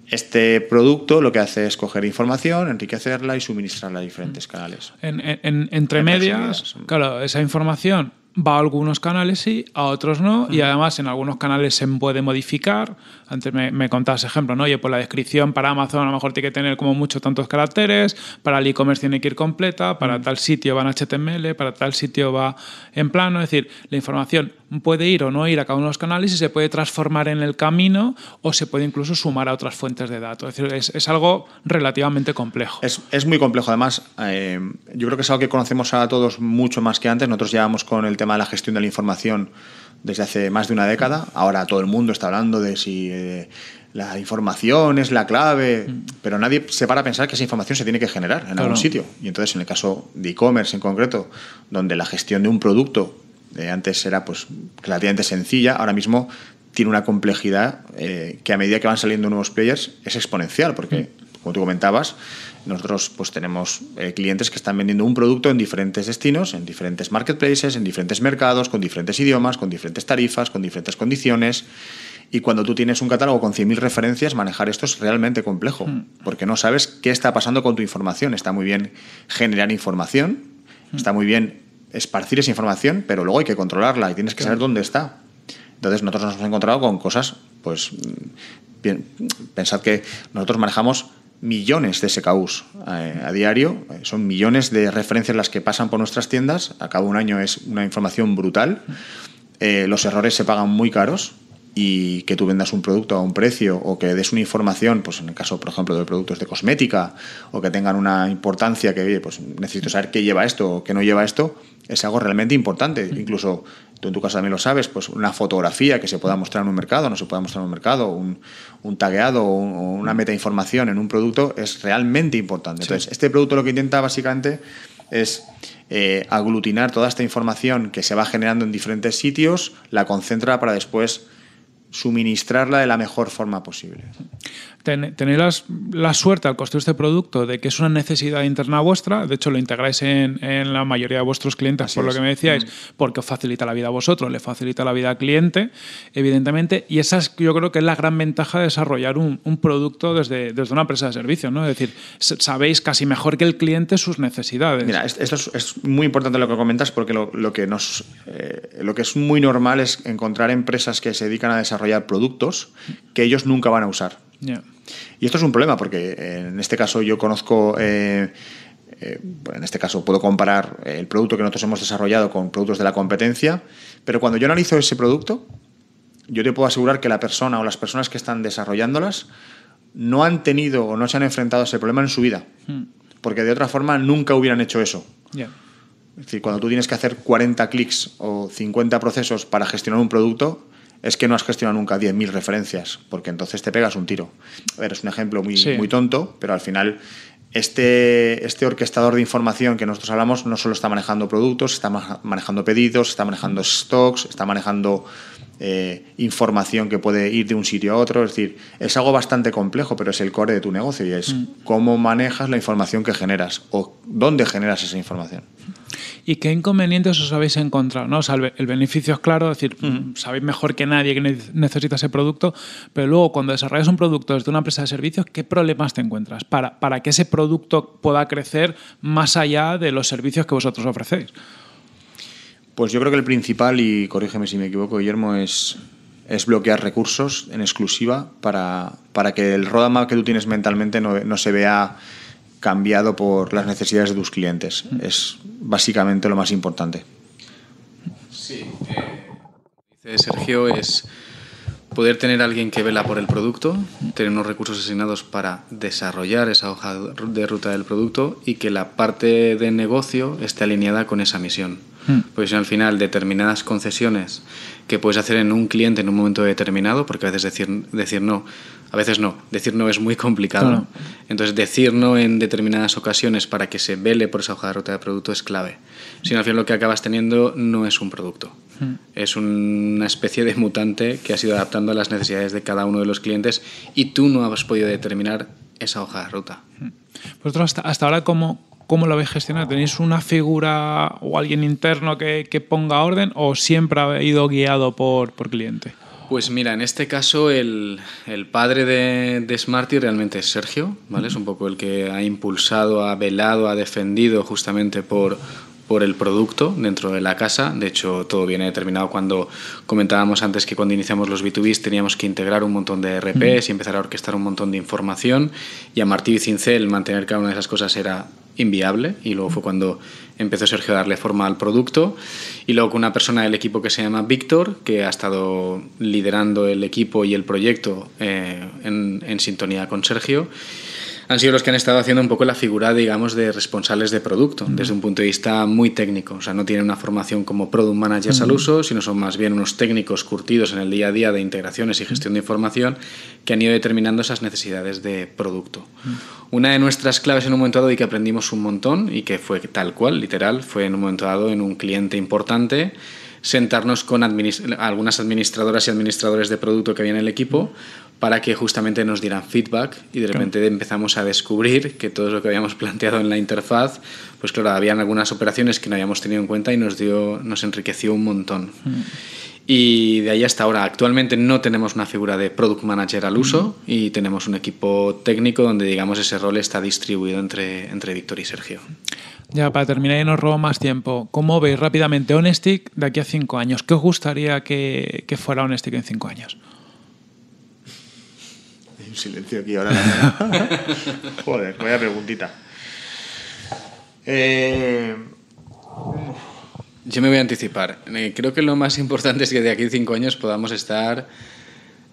este producto lo que hace es coger información, enriquecerla y suministrarla a diferentes mm. canales. entre medias, claro, esa información va a algunos canales sí, a otros no, y además en algunos canales se puede modificar. Antes me, me contabas ejemplo, ¿no? Oye, por pues la descripción para Amazon a lo mejor tiene que tener como mucho tantos caracteres, para el e-commerce tiene que ir completa, para tal sitio va en HTML, para tal sitio va en plano, es decir, la información puede ir o no ir a cada uno de los canales y se puede transformar en el camino o se puede incluso sumar a otras fuentes de datos. Es decir, es, algo relativamente complejo. Es, muy complejo. Además, eh, yo creo que es algo que conocemos a todos mucho más que antes. Nosotros llevamos con el tema de la gestión de la información desde hace más de una década. Ahora todo el mundo está hablando de si... Eh, la información es la clave, mm. pero nadie se para a pensar que esa información se tiene que generar en algún sitio. Y entonces, en el caso de e-commerce en concreto, donde la gestión de un producto antes era pues relativamente sencilla, ahora mismo tiene una complejidad eh, que a medida que van saliendo nuevos players es exponencial, porque mm. como tú comentabas, nosotros pues tenemos eh, clientes que están vendiendo un producto en diferentes destinos, en diferentes marketplaces, en diferentes mercados, con diferentes idiomas, con diferentes tarifas, con diferentes condiciones. Y cuando tú tienes un catálogo con 100.000 referencias, manejar esto es realmente complejo, mm. porque no sabes qué está pasando con tu información. Está muy bien generar información, mm. está muy bien esparcir esa información, pero luego hay que controlarla y tienes que saber dónde está. Entonces nosotros nos hemos encontrado con cosas, pues mm, bien, pensad que nosotros manejamos millones de SKUs eh, a diario, eh, son millones de referencias las que pasan por nuestras tiendas, a cabo un año es una información brutal, eh, los errores se pagan muy caros, y que tú vendas un producto a un precio o que des una información, pues en el caso, por ejemplo, de productos de cosmética o que tengan una importancia que, pues necesito saber qué lleva esto o qué no lleva esto, es algo realmente importante. Mm. Incluso tú en tu caso también lo sabes, pues una fotografía que se pueda mm. mostrar en un mercado, no se pueda mostrar en un mercado, un, tagueado o, una mm. meta una metainformación en un producto es realmente importante. Entonces, este producto lo que intenta básicamente es eh, aglutinar toda esta información que se va generando en diferentes sitios, la concentra para después suministrarla de la mejor forma posible tenéis la suerte al construir este producto de que es una necesidad interna vuestra, de hecho lo integráis en, en la mayoría de vuestros clientes, por lo que me decíais, mm. porque facilita la vida a vosotros, le facilita la vida al cliente, evidentemente, y esa es, yo creo que es la gran ventaja de desarrollar un, producto desde, desde una empresa de servicio, ¿no? Es decir, sabéis casi mejor que el cliente sus necesidades. Mira, esto es, muy importante lo que comentas porque lo, que nos, eh, lo que es muy normal es encontrar empresas que se dedican a desarrollar productos que ellos nunca van a usar. Y esto es un problema porque eh, en este caso yo conozco... Eh, eh, en este caso puedo comparar el producto que nosotros hemos desarrollado con productos de la competencia, pero cuando yo analizo ese producto, yo te puedo asegurar que la persona o las personas que están desarrollándolas no han tenido o no se han enfrentado a ese problema en su vida, hmm. porque de otra forma nunca hubieran hecho eso. Es decir, cuando tú tienes que hacer 40 clics o 50 procesos para gestionar un producto, es que no has gestionado nunca 10.000 referencias, porque entonces te pegas un tiro. A ver, es un ejemplo muy, muy tonto, pero al final este, este orquestador de información que nosotros hablamos no solo está manejando productos, está manejando pedidos, está manejando stocks, está manejando eh, información que puede ir de un sitio a otro. Es decir, es algo bastante complejo, pero es el core de tu negocio y es mm. cómo manejas la información que generas o dónde generas esa información. ¿Y qué inconvenientes os habéis encontrado? ¿no? el beneficio es claro, es decir, mm. Mm, sabéis mejor que nadie que necesita ese producto, pero luego cuando desarrollas un producto desde una empresa de servicios, ¿qué problemas te encuentras para que ese producto pueda crecer más allá de los servicios que vosotros ofrecéis? Pues yo creo que el principal, y corrígeme si me equivoco, Guillermo, es, bloquear recursos en exclusiva para, que el roadmap que tú tienes mentalmente no, no se vea cambiado por las necesidades de tus clientes. Es básicamente lo más importante. Sí, eh, dice Sergio, es poder tener alguien que vela por el producto, tener unos recursos asignados para desarrollar esa hoja de ruta del producto y que la parte de negocio esté alineada con esa misión. Hmm. Pues al final determinadas concesiones que puedes hacer en un cliente en un momento determinado, porque a veces decir, decir no, a veces no, decir no es muy complicado. Entonces decir no en determinadas ocasiones para que se vele por esa hoja de ruta de producto es clave. Si al final lo que acabas teniendo no es un producto, hmm. es una especie de mutante que ha sido adaptando a las necesidades de cada uno de los clientes y tú no has podido determinar esa hoja de ruta. Hmm. Por pues, otro hasta, hasta ahora, ¿cómo, ¿Cómo lo habéis gestionado? ¿Tenéis una figura o alguien interno que, ponga orden o siempre ha ido guiado por, por cliente? Pues mira, en este caso el, padre de, de, Smarty realmente es Sergio, ¿vale? Es un poco el que ha impulsado, ha velado, ha defendido justamente por, por el producto dentro de la casa. De hecho, todo viene determinado cuando comentábamos antes que cuando iniciamos los B2Bs teníamos que integrar un montón de RPs y empezar a orquestar un montón de información. Y a Martí y Cincel mantener cada una de esas cosas era inviable y luego fue cuando empezó Sergio a darle forma al producto y luego con una persona del equipo que se llama Víctor, que ha estado liderando el equipo y el proyecto eh, en, en sintonía con Sergio han sido los que han estado haciendo un poco la figura, digamos, de responsables de producto, desde un punto de vista muy técnico. O sea, no tienen una formación como product managers al uso, sino son más bien unos técnicos curtidos en el día a día de integraciones y gestión de información que han ido determinando esas necesidades de producto. Una de nuestras claves en un momento dado y que aprendimos un montón y que fue tal cual, literal, fue en un momento dado en un cliente importante sentarnos con algunas administradoras y administradores de producto que había en el equipo para que justamente nos dieran feedback y de repente empezamos a descubrir que todo lo que habíamos planteado en la interfaz, pues claro, habían algunas operaciones que no habíamos tenido en cuenta y nos, dio, nos enriqueció un montón. Mm. Y de ahí hasta ahora, actualmente no tenemos una figura de product manager al uso mm. y tenemos un equipo técnico donde, digamos, ese rol está distribuido entre, entre Víctor y Sergio. Ya, para terminar y no robo más tiempo, ¿cómo veis rápidamente Onestick de aquí a cinco años? ¿Qué os gustaría que, que fuera Onestick en cinco años? un silencio aquí ahora. Joder, vaya preguntita. Eh... Yo me voy a anticipar. Eh, creo que lo más importante es que de aquí a cinco años podamos estar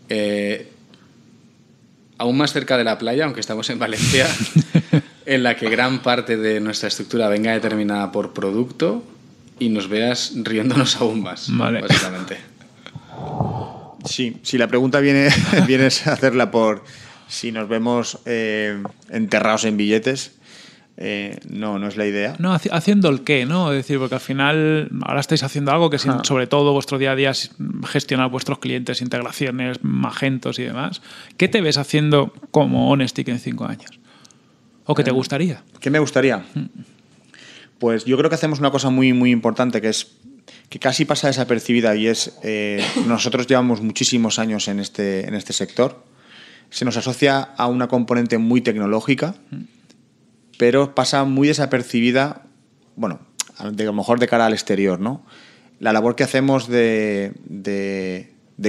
eh, aún más cerca de la playa, aunque estamos en Valencia, en la que gran parte de nuestra estructura venga determinada por producto y nos veas riéndonos aún más, vale. básicamente. Sí, si la pregunta viene, vienes a hacerla por si nos vemos eh, enterrados en billetes. Eh, no, no es la idea. No, haciendo el qué, ¿no? Es decir, porque al final ahora estáis haciendo algo que, sobre todo, vuestro día a día es gestionar vuestros clientes, integraciones, magentos y demás. ¿Qué te ves haciendo como Onestick en cinco años? ¿O qué te eh, gustaría? ¿Qué me gustaría? Mm. Pues yo creo que hacemos una cosa muy, muy importante que es que casi pasa desapercibida y es, eh, nosotros llevamos muchísimos años este, en este, sector, se nos asocia a una componente muy tecnológica, pero pasa muy desapercibida, bueno, a lo mejor de cara al exterior, ¿no? La labor que hacemos de,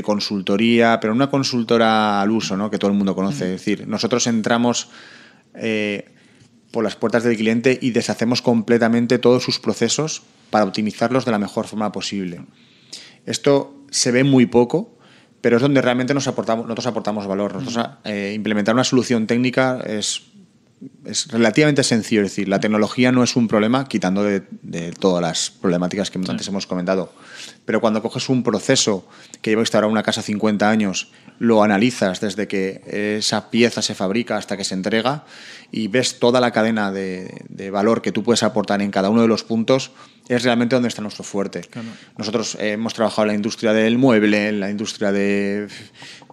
consultoría, pero una consultora al uso, ¿no? Que todo el mundo conoce. Es decir, nosotros entramos... Eh, por las puertas del cliente y deshacemos completamente todos sus procesos para optimizarlos de la mejor forma posible. Esto se ve muy poco, pero es donde realmente nos aportamos, nosotros aportamos valor. Eh, implementar una solución técnica es es relativamente sencillo. Es decir, la tecnología no es un problema, quitando de, todas las problemáticas que antes hemos comentado. Pero cuando coges un proceso que lleva instaurado una casa 50 años, lo analizas desde que esa pieza se fabrica hasta que se entrega y ves toda la cadena de, valor que tú puedes aportar en cada uno de los puntos, es realmente donde está nuestro fuerte. Nosotros hemos trabajado en la industria del mueble, en la industria de,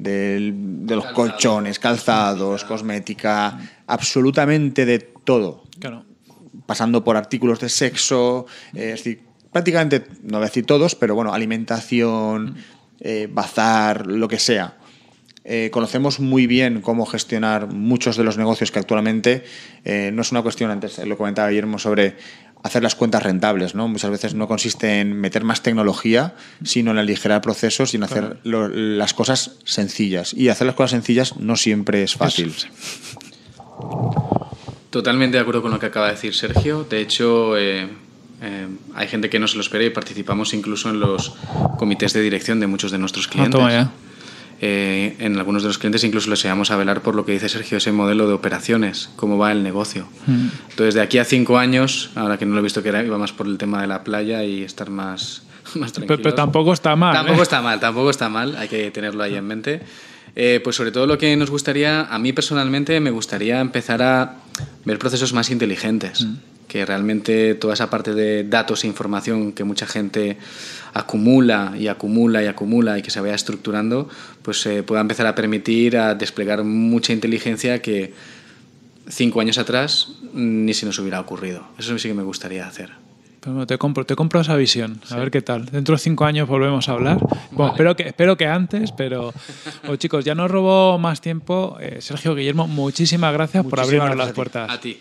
los colchones, calzados, cosmética absolutamente de todo. Claro. Pasando por artículos de sexo, eh, es decir, prácticamente, no voy a decir todos, pero bueno, alimentación, mm. eh, bazar, lo que sea. Eh, conocemos muy bien cómo gestionar muchos de los negocios que actualmente no es una cuestión, antes lo comentaba Guillermo, sobre hacer las cuentas rentables, ¿no? Muchas veces no consiste en meter más tecnología, sino en aligerar procesos y en hacer las cosas sencillas. Y hacer las cosas sencillas no siempre es fácil. Totalmente de acuerdo con lo que acaba de decir Sergio. De hecho, eh, eh, hay gente que no se lo espera y participamos incluso en los comités de dirección de muchos de nuestros ah, clientes. Eh, en algunos de los clientes incluso les llevamos a velar por lo que dice Sergio, ese modelo de operaciones, cómo va el negocio. Mm. Entonces, de aquí a cinco años, ahora que no lo he visto que era, iba más por el tema de la playa y estar más, tranquilo Pero, tampoco está mal. Tampoco está mal, tampoco está mal, hay que tenerlo ahí en mente. Eh, pues sobre todo lo que nos gustaría, a mí personalmente me gustaría empezar a ver procesos más inteligentes. Mm. que realmente toda esa parte de datos e información que mucha gente acumula y acumula y acumula y que se vaya estructurando, pues eh, pueda empezar a permitir a desplegar mucha inteligencia que cinco años atrás mm, ni se nos hubiera ocurrido. Eso sí que me gustaría hacer te compro, te compro esa visión, a ver qué tal. Dentro de cinco años volvemos a hablar. Bueno, espero, que, espero que antes, pero bueno, oh, chicos, ya no robó más tiempo. Eh, Sergio Guillermo, muchísimas gracias por abrirnos las puertas. A ti.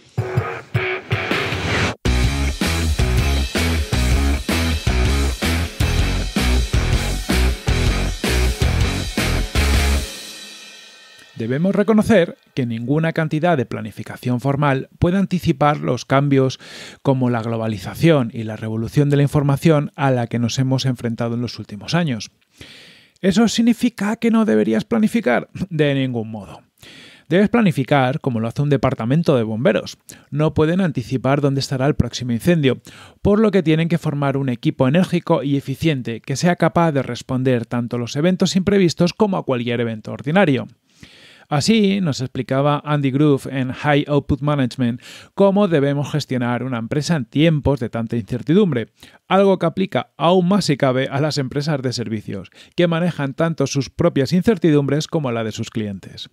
Debemos reconocer que ninguna cantidad de planificación formal puede anticipar los cambios como la globalización y la revolución de la información a la que nos hemos enfrentado en los últimos años. ¿Eso significa que no deberías planificar? De ningún modo. Debes planificar como lo hace un departamento de bomberos. No pueden anticipar dónde estará el próximo incendio, por lo que tienen que formar un equipo enérgico y eficiente que sea capaz de responder tanto a los eventos imprevistos como a cualquier evento ordinario. Así nos explicaba Andy Groove en High Output Management cómo debemos gestionar una empresa en tiempos de tanta incertidumbre, algo que aplica aún más si cabe a las empresas de servicios, que manejan tanto sus propias incertidumbres como la de sus clientes.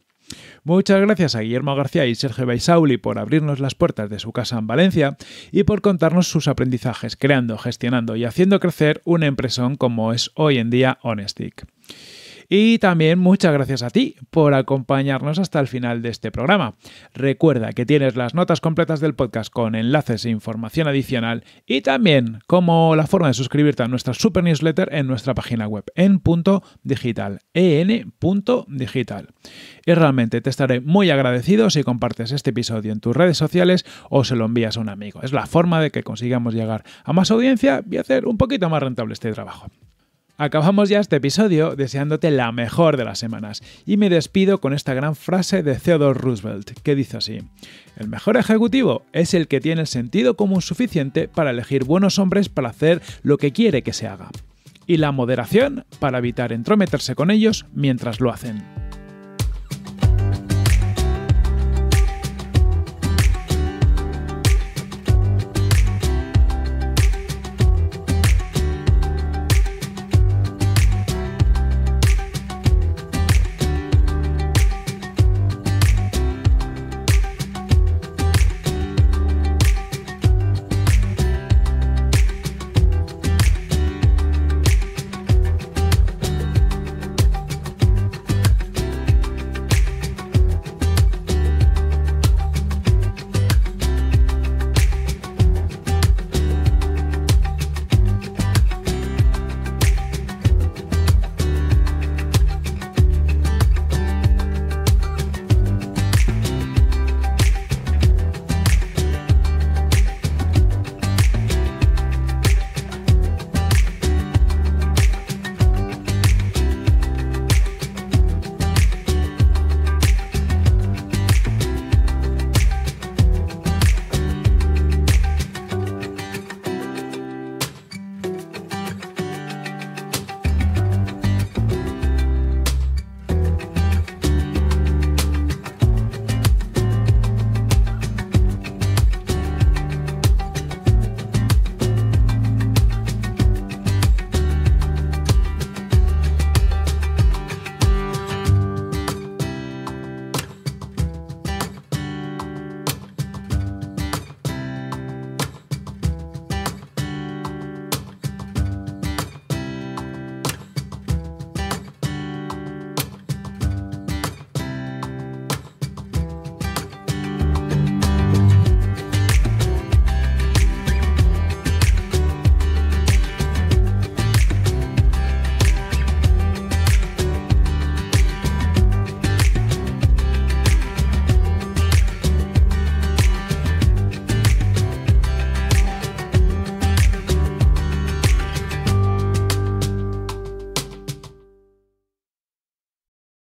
Muchas gracias a Guillermo García y Sergio Baisauli por abrirnos las puertas de su casa en Valencia y por contarnos sus aprendizajes creando, gestionando y haciendo crecer una empresa como es hoy en día Honestic. Y también muchas gracias a ti por acompañarnos hasta el final de este programa. Recuerda que tienes las notas completas del podcast con enlaces e información adicional y también como la forma de suscribirte a nuestra super newsletter en nuestra página web en punto digital. Y realmente te estaré muy agradecido si compartes este episodio en tus redes sociales o se lo envías a un amigo. Es la forma de que consigamos llegar a más audiencia y hacer un poquito más rentable este trabajo. Acabamos ya este episodio deseándote la mejor de las semanas y me despido con esta gran frase de Theodore Roosevelt que dice así, el mejor ejecutivo es el que tiene el sentido común suficiente para elegir buenos hombres para hacer lo que quiere que se haga y la moderación para evitar entrometerse con ellos mientras lo hacen.